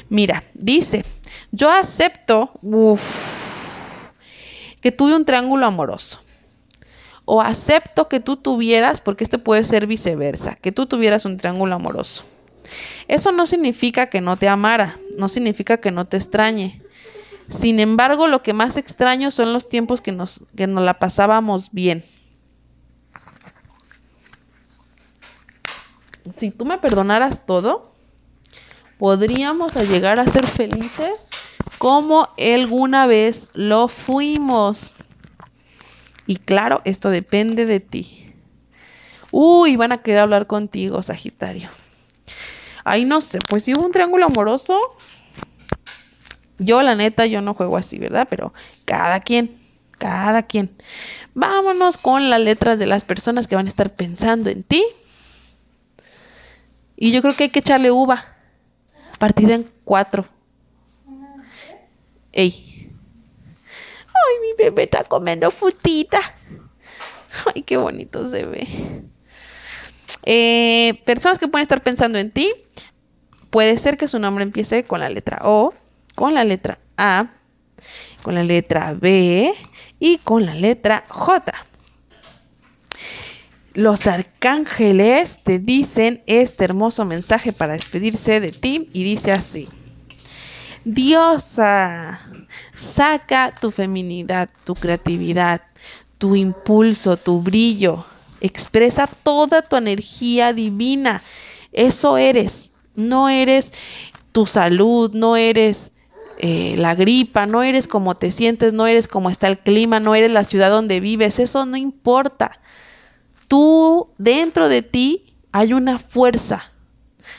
Mira, dice, yo acepto uf, que tuve un triángulo amoroso. O acepto que tú tuvieras, porque este puede ser viceversa, que tú tuvieras un triángulo amoroso. Eso no significa que no te amara, no significa que no te extrañe. Sin embargo, lo que más extraño son los tiempos que nos, que nos la pasábamos bien. Si tú me perdonaras todo, podríamos llegar a ser felices como alguna vez lo fuimos. Y claro, esto depende de ti. Uy, van a querer hablar contigo, Sagitario. Ay, no sé, pues si hubo un triángulo amoroso, yo la neta, yo no juego así, ¿verdad? Pero cada quien, cada quien. Vámonos con las letras de las personas que van a estar pensando en ti. Y yo creo que hay que echarle uva. Partida en cuatro. Ey. Ay, mi bebé está comiendo futita. Ay, qué bonito se ve. Eh, personas que pueden estar pensando en ti, puede ser que su nombre empiece con la letra O, con la letra A, con la letra B y con la letra J. Los arcángeles te dicen este hermoso mensaje para despedirse de ti y dice así. Diosa, saca tu feminidad, tu creatividad, tu impulso, tu brillo Expresa toda tu energía divina. Eso eres. No eres tu salud, no eres eh, la gripa, no eres como te sientes, no eres como está el clima, no eres la ciudad donde vives. Eso no importa. Tú, dentro de ti, hay una fuerza,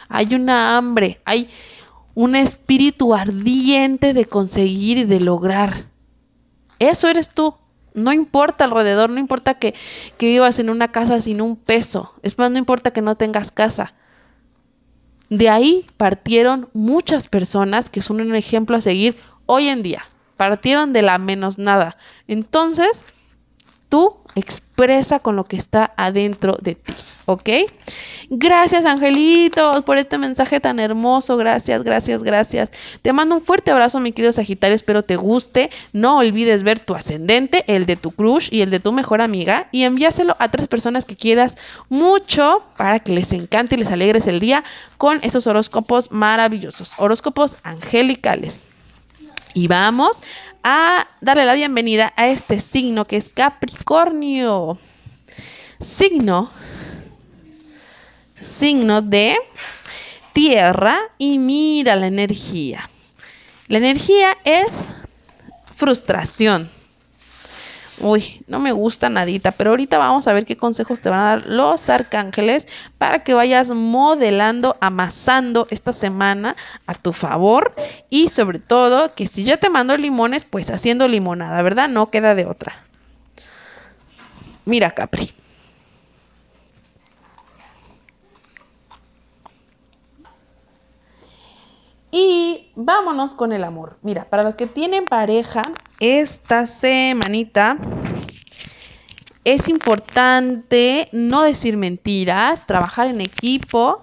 hay una hambre, hay un espíritu ardiente de conseguir y de lograr. Eso eres tú. No importa alrededor, no importa que, vivas en una casa sin un peso. Es más, no importa que no tengas casa. De ahí partieron muchas personas que son un ejemplo a seguir hoy en día. Partieron de la menos nada. Entonces, tú expresa con lo que está adentro de ti, ¿ok? Gracias, angelitos, por este mensaje tan hermoso. Gracias, gracias, gracias. Te mando un fuerte abrazo, mi querido Sagitario. Espero te guste. No olvides ver tu ascendente, el de tu crush y el de tu mejor amiga y envíaselo a tres personas que quieras mucho para que les encante y les alegres el día con esos horóscopos maravillosos, horóscopos angelicales. Y vamos a darle la bienvenida a este signo que es Capricornio. Signo. Signo de tierra y mira la energía. La energía es frustración. Uy, no me gusta nadita, pero ahorita vamos a ver qué consejos te van a dar los arcángeles para que vayas modelando, amasando esta semana a tu favor y sobre todo que si ya te mando limones, pues haciendo limonada, ¿verdad? No queda de otra. Mira, Capri. Y vámonos con el amor. Mira, para los que tienen pareja, esta semanita es importante no decir mentiras, trabajar en equipo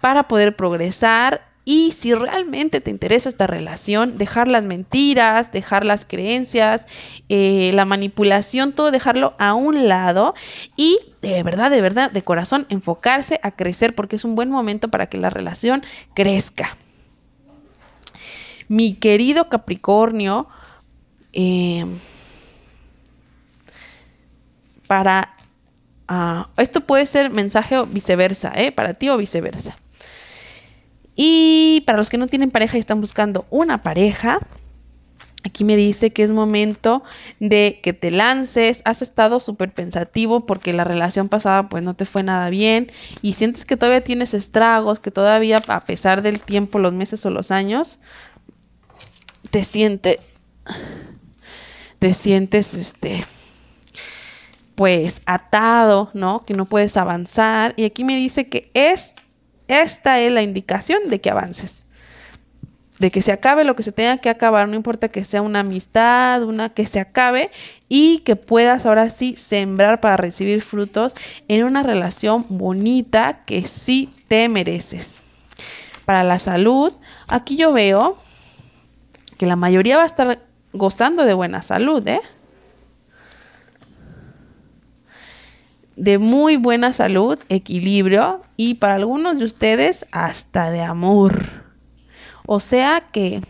para poder progresar y si realmente te interesa esta relación, dejar las mentiras, dejar las creencias, eh, la manipulación, todo dejarlo a un lado y de verdad, de verdad, de corazón, enfocarse a crecer porque es un buen momento para que la relación crezca. Mi querido Capricornio, eh, para... Ah, esto puede ser mensaje o viceversa, ¿eh? Para ti o viceversa. Y para los que no tienen pareja y están buscando una pareja, Aquí me dice que es momento de que te lances. Has estado súper pensativo porque la relación pasada pues no te fue nada bien y sientes que todavía tienes estragos, que todavía a pesar del tiempo, los meses o los años, te sientes, te sientes, este, pues atado, ¿no? Que no puedes avanzar. Y aquí me dice que es, esta es la indicación de que avances. De que se acabe lo que se tenga que acabar, no importa que sea una amistad, una que se acabe y que puedas ahora sí sembrar para recibir frutos en una relación bonita que sí te mereces. Para la salud, aquí yo veo que la mayoría va a estar gozando de buena salud, ¿eh? De muy buena salud, equilibrio y para algunos de ustedes hasta de amor. O sea que,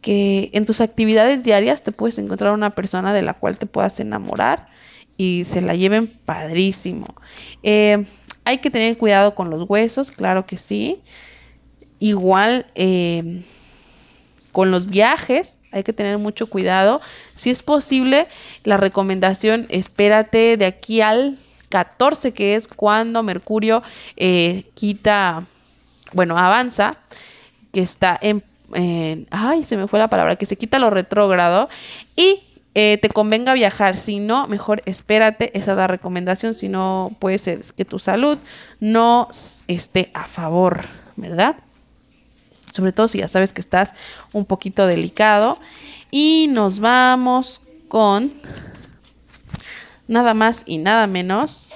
que en tus actividades diarias te puedes encontrar una persona de la cual te puedas enamorar y se la lleven padrísimo. Eh, hay que tener cuidado con los huesos, claro que sí. Igual... Eh, con los viajes hay que tener mucho cuidado. Si es posible, la recomendación, espérate de aquí al 14, que es cuando Mercurio eh, quita, bueno, avanza, que está en, ay, se me fue la palabra, que se quita lo retrógrado y eh, te convenga viajar. Si no, mejor espérate. Esa es la recomendación. Si no, puede ser que tu salud no esté a favor, ¿verdad? sobre todo si ya sabes que estás un poquito delicado. Y nos vamos con nada más y nada menos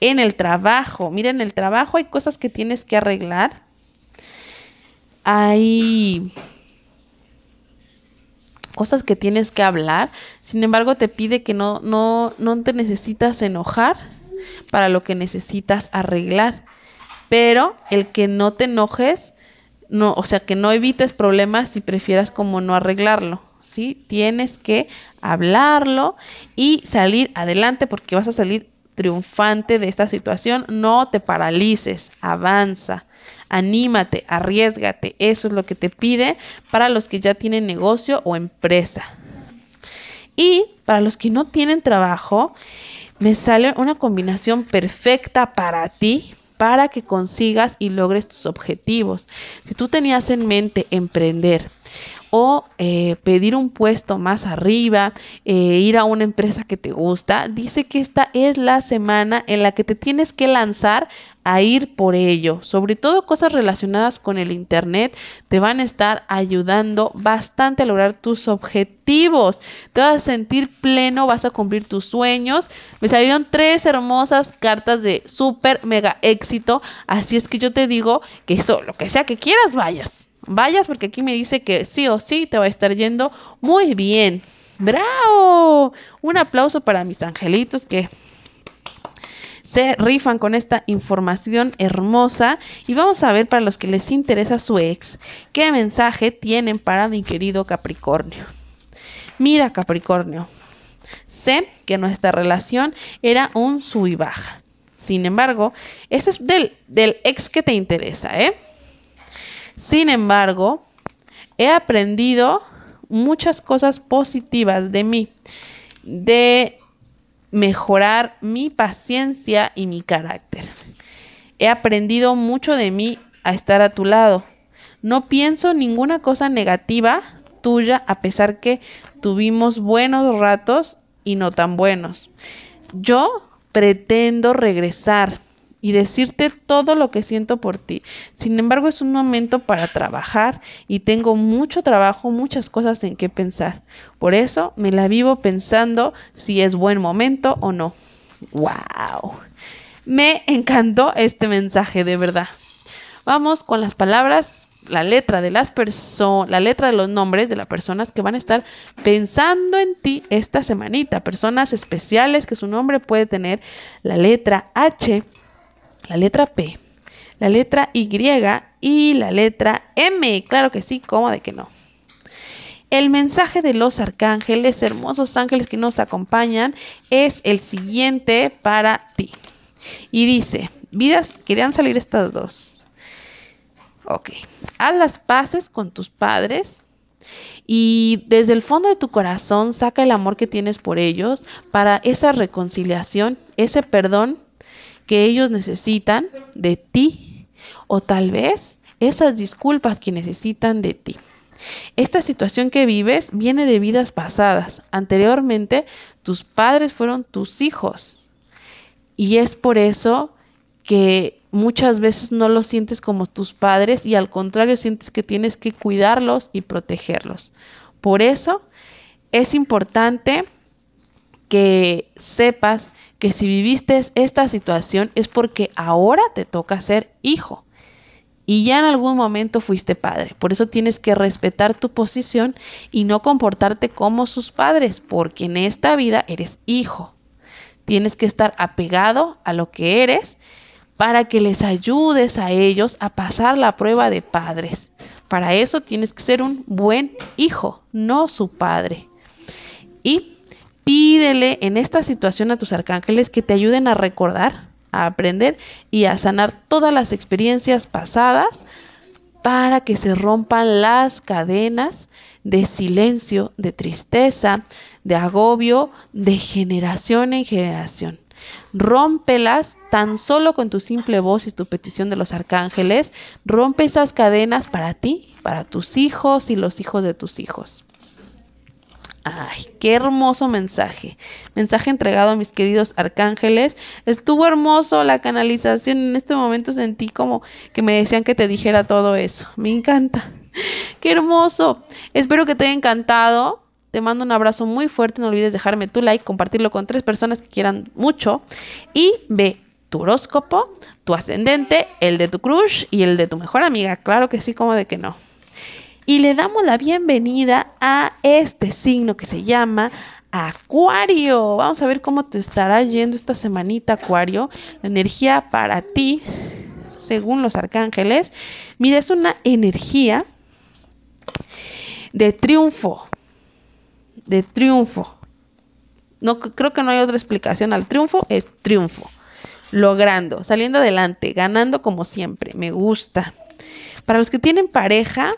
en el trabajo. Mira, en el trabajo hay cosas que tienes que arreglar. Hay cosas que tienes que hablar. Sin embargo, te pide que no, no, no te necesitas enojar para lo que necesitas arreglar. Pero el que no te enojes no, o sea, que no evites problemas si prefieras como no arreglarlo, ¿sí? Tienes que hablarlo y salir adelante porque vas a salir triunfante de esta situación. No te paralices, avanza, anímate, arriesgate. Eso es lo que te pide para los que ya tienen negocio o empresa. Y para los que no tienen trabajo, me sale una combinación perfecta para ti, para que consigas y logres tus objetivos. Si tú tenías en mente emprender, o eh, pedir un puesto más arriba, eh, ir a una empresa que te gusta, dice que esta es la semana en la que te tienes que lanzar a ir por ello. Sobre todo cosas relacionadas con el Internet te van a estar ayudando bastante a lograr tus objetivos. Te vas a sentir pleno, vas a cumplir tus sueños. Me salieron tres hermosas cartas de súper mega éxito. Así es que yo te digo que eso, lo que sea que quieras, vayas vayas porque aquí me dice que sí o sí te va a estar yendo muy bien. ¡Bravo! Un aplauso para mis angelitos que se rifan con esta información hermosa y vamos a ver para los que les interesa su ex, qué mensaje tienen para mi querido Capricornio. Mira Capricornio, sé que nuestra relación era un sub baja. Sin embargo, ese es del, del ex que te interesa, ¿eh? Sin embargo, he aprendido muchas cosas positivas de mí, de mejorar mi paciencia y mi carácter. He aprendido mucho de mí a estar a tu lado. No pienso ninguna cosa negativa tuya a pesar que tuvimos buenos ratos y no tan buenos. Yo pretendo regresar y decirte todo lo que siento por ti. Sin embargo, es un momento para trabajar y tengo mucho trabajo, muchas cosas en que pensar. Por eso me la vivo pensando si es buen momento o no. ¡Wow! Me encantó este mensaje, de verdad. Vamos con las palabras, la letra de las personas, la letra de los nombres de las personas que van a estar pensando en ti esta semanita. Personas especiales que su nombre puede tener la letra H la letra P, la letra Y y la letra M. Claro que sí, ¿cómo de que no? El mensaje de los arcángeles, hermosos ángeles que nos acompañan, es el siguiente para ti. Y dice, vidas, querían salir estas dos. Ok, haz las paces con tus padres y desde el fondo de tu corazón saca el amor que tienes por ellos para esa reconciliación, ese perdón que ellos necesitan de ti o tal vez esas disculpas que necesitan de ti. Esta situación que vives viene de vidas pasadas. Anteriormente, tus padres fueron tus hijos. Y es por eso que muchas veces no los sientes como tus padres y al contrario sientes que tienes que cuidarlos y protegerlos. Por eso es importante que sepas que si viviste esta situación es porque ahora te toca ser hijo y ya en algún momento fuiste padre. Por eso tienes que respetar tu posición y no comportarte como sus padres, porque en esta vida eres hijo. Tienes que estar apegado a lo que eres para que les ayudes a ellos a pasar la prueba de padres. Para eso tienes que ser un buen hijo, no su padre. Y Pídele en esta situación a tus arcángeles que te ayuden a recordar, a aprender y a sanar todas las experiencias pasadas para que se rompan las cadenas de silencio, de tristeza, de agobio, de generación en generación. Rómpelas tan solo con tu simple voz y tu petición de los arcángeles. Rompe esas cadenas para ti, para tus hijos y los hijos de tus hijos. Ay, qué hermoso mensaje. Mensaje entregado a mis queridos arcángeles. Estuvo hermoso la canalización. En este momento sentí como que me decían que te dijera todo eso. Me encanta. Qué hermoso. Espero que te haya encantado. Te mando un abrazo muy fuerte. No olvides dejarme tu like, compartirlo con tres personas que quieran mucho. Y ve tu horóscopo, tu ascendente, el de tu crush y el de tu mejor amiga. Claro que sí, como de que no y le damos la bienvenida a este signo que se llama Acuario. Vamos a ver cómo te estará yendo esta semanita, Acuario. La energía para ti, según los arcángeles, mira, es una energía de triunfo, de triunfo. No creo que no hay otra explicación al triunfo, es triunfo. Logrando, saliendo adelante, ganando como siempre, me gusta. Para los que tienen pareja,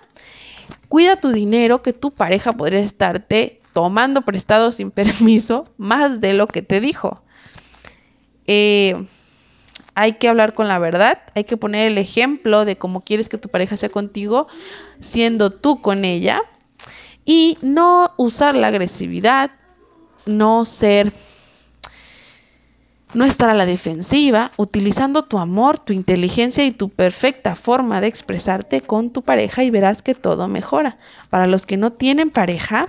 Cuida tu dinero que tu pareja podría estarte tomando prestado sin permiso más de lo que te dijo. Eh, hay que hablar con la verdad, hay que poner el ejemplo de cómo quieres que tu pareja sea contigo, siendo tú con ella, y no usar la agresividad, no ser no estar a la defensiva, utilizando tu amor, tu inteligencia y tu perfecta forma de expresarte con tu pareja y verás que todo mejora. Para los que no tienen pareja,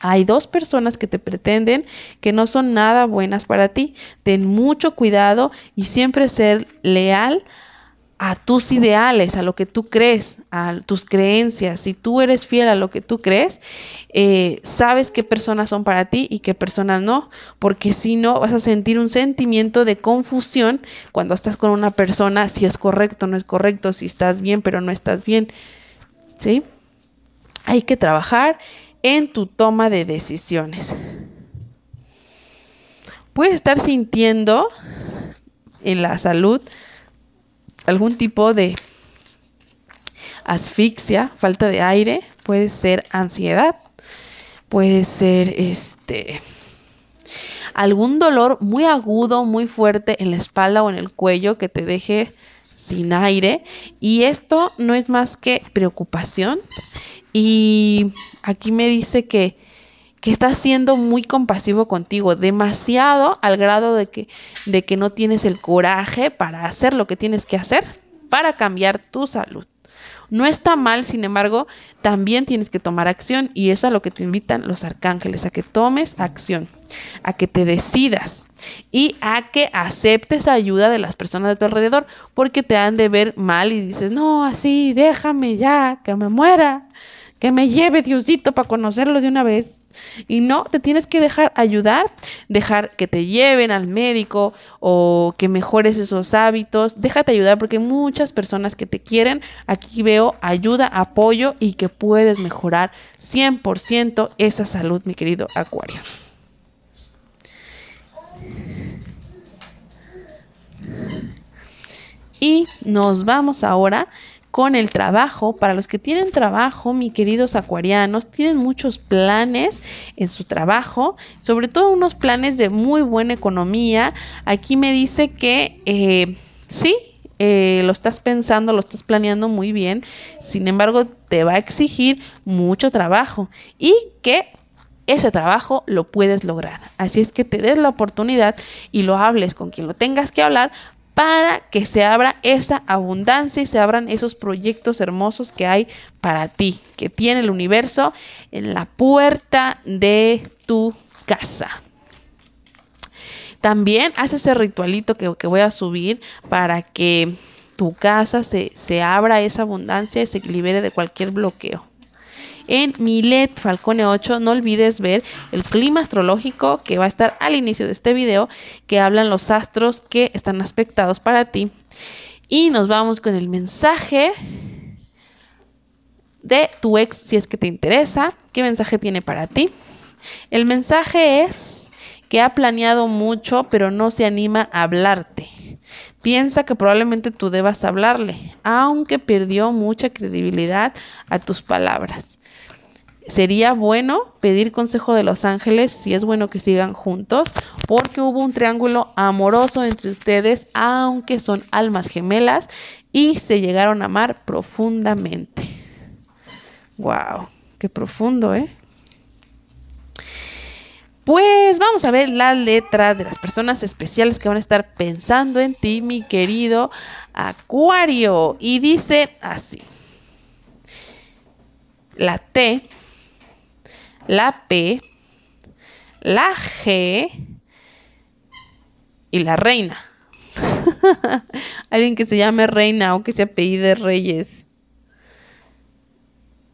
hay dos personas que te pretenden que no son nada buenas para ti. Ten mucho cuidado y siempre ser leal a tus ideales, a lo que tú crees, a tus creencias. Si tú eres fiel a lo que tú crees, eh, sabes qué personas son para ti y qué personas no, porque si no vas a sentir un sentimiento de confusión cuando estás con una persona, si es correcto, no es correcto, si estás bien, pero no estás bien. ¿Sí? Hay que trabajar en tu toma de decisiones. Puedes estar sintiendo en la salud, algún tipo de asfixia, falta de aire, puede ser ansiedad, puede ser este algún dolor muy agudo, muy fuerte en la espalda o en el cuello que te deje sin aire y esto no es más que preocupación y aquí me dice que que estás siendo muy compasivo contigo, demasiado al grado de que, de que no tienes el coraje para hacer lo que tienes que hacer para cambiar tu salud. No está mal, sin embargo, también tienes que tomar acción y eso es a lo que te invitan los arcángeles, a que tomes acción, a que te decidas y a que aceptes ayuda de las personas de tu alrededor porque te han de ver mal y dices, no, así, déjame ya, que me muera. Que me lleve Diosito para conocerlo de una vez. Y no, te tienes que dejar ayudar, dejar que te lleven al médico o que mejores esos hábitos. Déjate ayudar porque muchas personas que te quieren, aquí veo ayuda, apoyo y que puedes mejorar 100% esa salud, mi querido Acuario. Y nos vamos ahora con el trabajo. Para los que tienen trabajo, mis queridos acuarianos, tienen muchos planes en su trabajo, sobre todo unos planes de muy buena economía. Aquí me dice que eh, sí, eh, lo estás pensando, lo estás planeando muy bien, sin embargo te va a exigir mucho trabajo y que ese trabajo lo puedes lograr. Así es que te des la oportunidad y lo hables con quien lo tengas que hablar para que se abra esa abundancia y se abran esos proyectos hermosos que hay para ti, que tiene el universo en la puerta de tu casa. También haz ese ritualito que, voy a subir para que tu casa se, se abra esa abundancia y se libere de cualquier bloqueo en Milet Falcone 8. No olvides ver el clima astrológico que va a estar al inicio de este video, que hablan los astros que están aspectados para ti. Y nos vamos con el mensaje de tu ex si es que te interesa. ¿Qué mensaje tiene para ti? El mensaje es que ha planeado mucho pero no se anima a hablarte. Piensa que probablemente tú debas hablarle, aunque perdió mucha credibilidad a tus palabras sería bueno pedir consejo de los ángeles si es bueno que sigan juntos, porque hubo un triángulo amoroso entre ustedes, aunque son almas gemelas y se llegaron a amar profundamente. Wow, qué profundo, ¿eh? Pues vamos a ver la letra de las personas especiales que van a estar pensando en ti, mi querido Acuario. Y dice así. La T la P, la G y la reina. Alguien que se llame reina o que se apellide Reyes.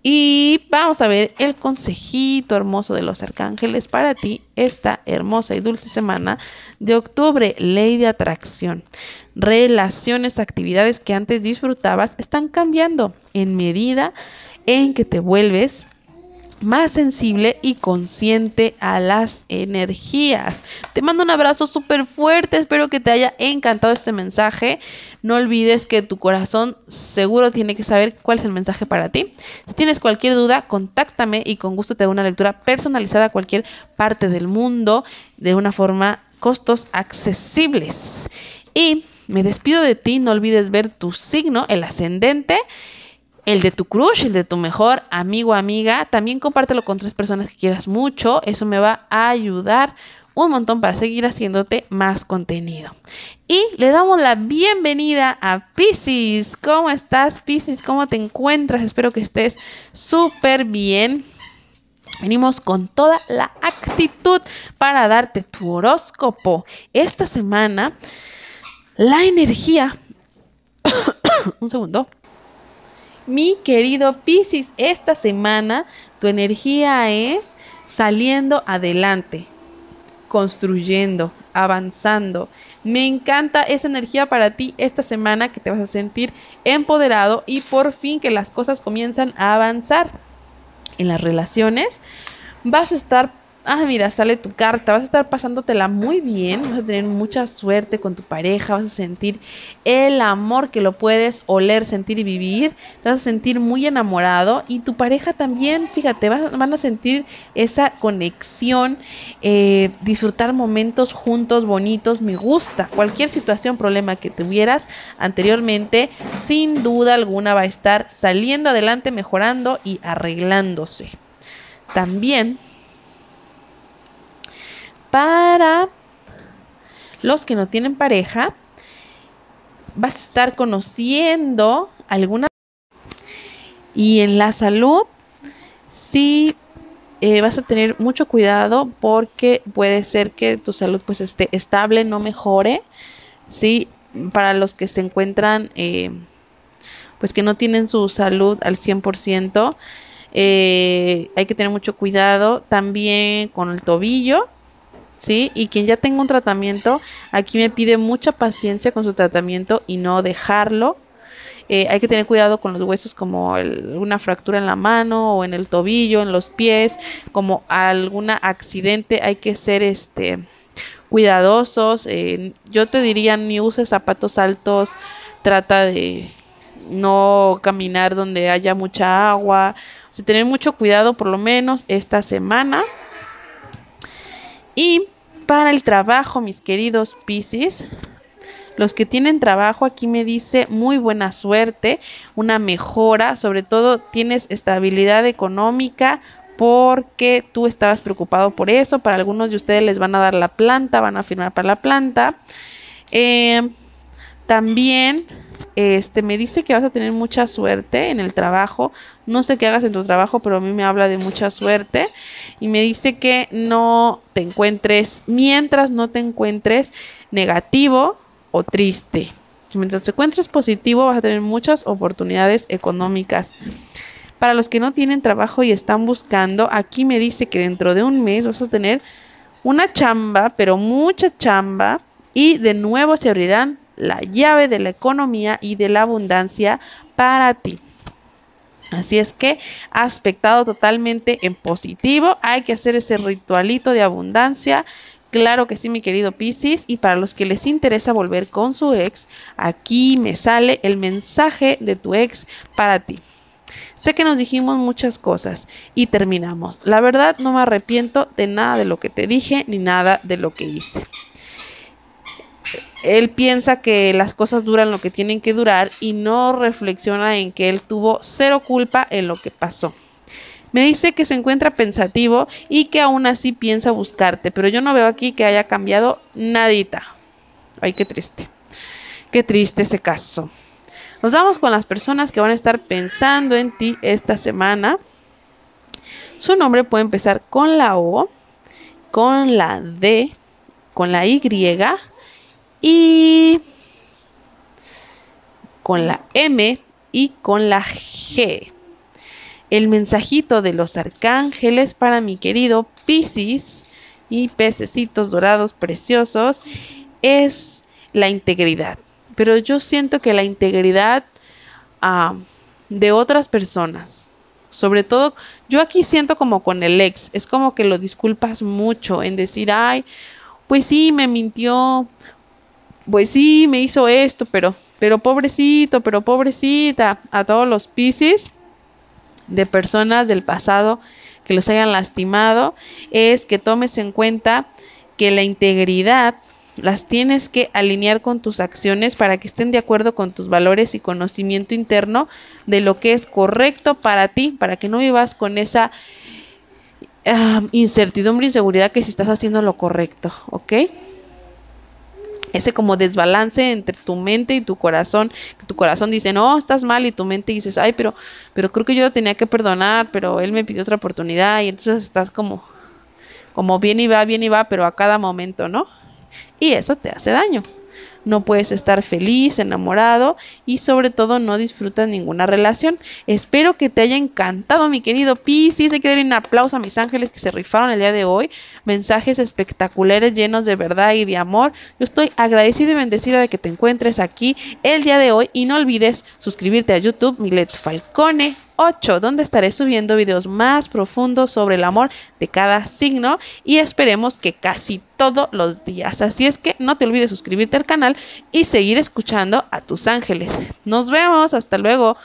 Y vamos a ver el consejito hermoso de los arcángeles para ti esta hermosa y dulce semana de octubre. Ley de atracción. Relaciones, actividades que antes disfrutabas están cambiando en medida en que te vuelves más sensible y consciente a las energías. Te mando un abrazo súper fuerte, espero que te haya encantado este mensaje. No olvides que tu corazón seguro tiene que saber cuál es el mensaje para ti. Si tienes cualquier duda, contáctame y con gusto te doy una lectura personalizada a cualquier parte del mundo de una forma costos accesibles. Y me despido de ti, no olvides ver tu signo, el ascendente el de tu crush, el de tu mejor amigo, amiga. También compártelo con tres personas que quieras mucho. Eso me va a ayudar un montón para seguir haciéndote más contenido. Y le damos la bienvenida a Pisces. ¿Cómo estás, Pisces? ¿Cómo te encuentras? Espero que estés súper bien. Venimos con toda la actitud para darte tu horóscopo. Esta semana, la energía... un segundo. Mi querido Piscis, esta semana tu energía es saliendo adelante, construyendo, avanzando. Me encanta esa energía para ti esta semana que te vas a sentir empoderado y por fin que las cosas comienzan a avanzar en las relaciones. Vas a estar ah, mira, sale tu carta, vas a estar pasándotela muy bien, vas a tener mucha suerte con tu pareja, vas a sentir el amor que lo puedes oler, sentir y vivir, te vas a sentir muy enamorado y tu pareja también, fíjate, van a sentir esa conexión, eh, disfrutar momentos juntos, bonitos, me gusta, cualquier situación, problema que tuvieras anteriormente, sin duda alguna va a estar saliendo adelante, mejorando y arreglándose. También para los que no tienen pareja, vas a estar conociendo alguna... Y en la salud, sí eh, vas a tener mucho cuidado porque puede ser que tu salud pues esté estable, no mejore, ¿sí? Para los que se encuentran, eh, pues que no tienen su salud al 100%, eh, hay que tener mucho cuidado también con el tobillo, ¿sí? Y quien ya tenga un tratamiento, aquí me pide mucha paciencia con su tratamiento y no dejarlo. Eh, hay que tener cuidado con los huesos como una fractura en la mano o en el tobillo, en los pies, como algún accidente, hay que ser este cuidadosos. Eh, yo te diría, ni uses zapatos altos, trata de no caminar donde haya mucha agua, tener mucho cuidado por lo menos esta semana. Y para el trabajo, mis queridos Pisces. los que tienen trabajo, aquí me dice muy buena suerte, una mejora, sobre todo tienes estabilidad económica porque tú estabas preocupado por eso. Para algunos de ustedes les van a dar la planta, van a firmar para la planta. Eh, también este, me dice que vas a tener mucha suerte en el trabajo. No sé qué hagas en tu trabajo, pero a mí me habla de mucha suerte. Y me dice que no te encuentres, mientras no te encuentres negativo o triste. Mientras te encuentres positivo, vas a tener muchas oportunidades económicas. Para los que no tienen trabajo y están buscando, aquí me dice que dentro de un mes vas a tener una chamba, pero mucha chamba. Y de nuevo se abrirán la llave de la economía y de la abundancia para ti. Así es que aspectado totalmente en positivo, hay que hacer ese ritualito de abundancia. Claro que sí, mi querido Piscis. Y para los que les interesa volver con su ex, aquí me sale el mensaje de tu ex para ti. Sé que nos dijimos muchas cosas y terminamos. La verdad no me arrepiento de nada de lo que te dije ni nada de lo que hice él piensa que las cosas duran lo que tienen que durar y no reflexiona en que él tuvo cero culpa en lo que pasó. Me dice que se encuentra pensativo y que aún así piensa buscarte, pero yo no veo aquí que haya cambiado nadita. Ay, qué triste. Qué triste ese caso. Nos vamos con las personas que van a estar pensando en ti esta semana. Su nombre puede empezar con la O, con la D, con la Y y con la M y con la G. El mensajito de los arcángeles para mi querido Pisces y pececitos dorados preciosos es la integridad. Pero yo siento que la integridad ah, de otras personas, sobre todo, yo aquí siento como con el ex, es como que lo disculpas mucho en decir, ay, pues sí, me mintió, pues sí, me hizo esto, pero, pero pobrecito, pero pobrecita, a todos los pisces de personas del pasado que los hayan lastimado, es que tomes en cuenta que la integridad las tienes que alinear con tus acciones para que estén de acuerdo con tus valores y conocimiento interno de lo que es correcto para ti, para que no vivas con esa incertidumbre ah, incertidumbre, inseguridad que si estás haciendo lo correcto, ¿ok? ese como desbalance entre tu mente y tu corazón, que tu corazón dice, no, estás mal y tu mente dices, ay, pero, pero creo que yo tenía que perdonar, pero él me pidió otra oportunidad y entonces estás como, como bien y va, bien y va, pero a cada momento, ¿no? Y eso te hace daño no puedes estar feliz, enamorado y sobre todo no disfrutas ninguna relación. Espero que te haya encantado, mi querido Piscis. Hay que darle un aplauso a mis ángeles que se rifaron el día de hoy. Mensajes espectaculares llenos de verdad y de amor. Yo estoy agradecida y bendecida de que te encuentres aquí el día de hoy y no olvides suscribirte a YouTube, Milet Falcone 8, donde estaré subiendo videos más profundos sobre el amor de cada signo y esperemos que casi todos los días. Así es que no te olvides suscribirte al canal y seguir escuchando a tus ángeles. Nos vemos, hasta luego.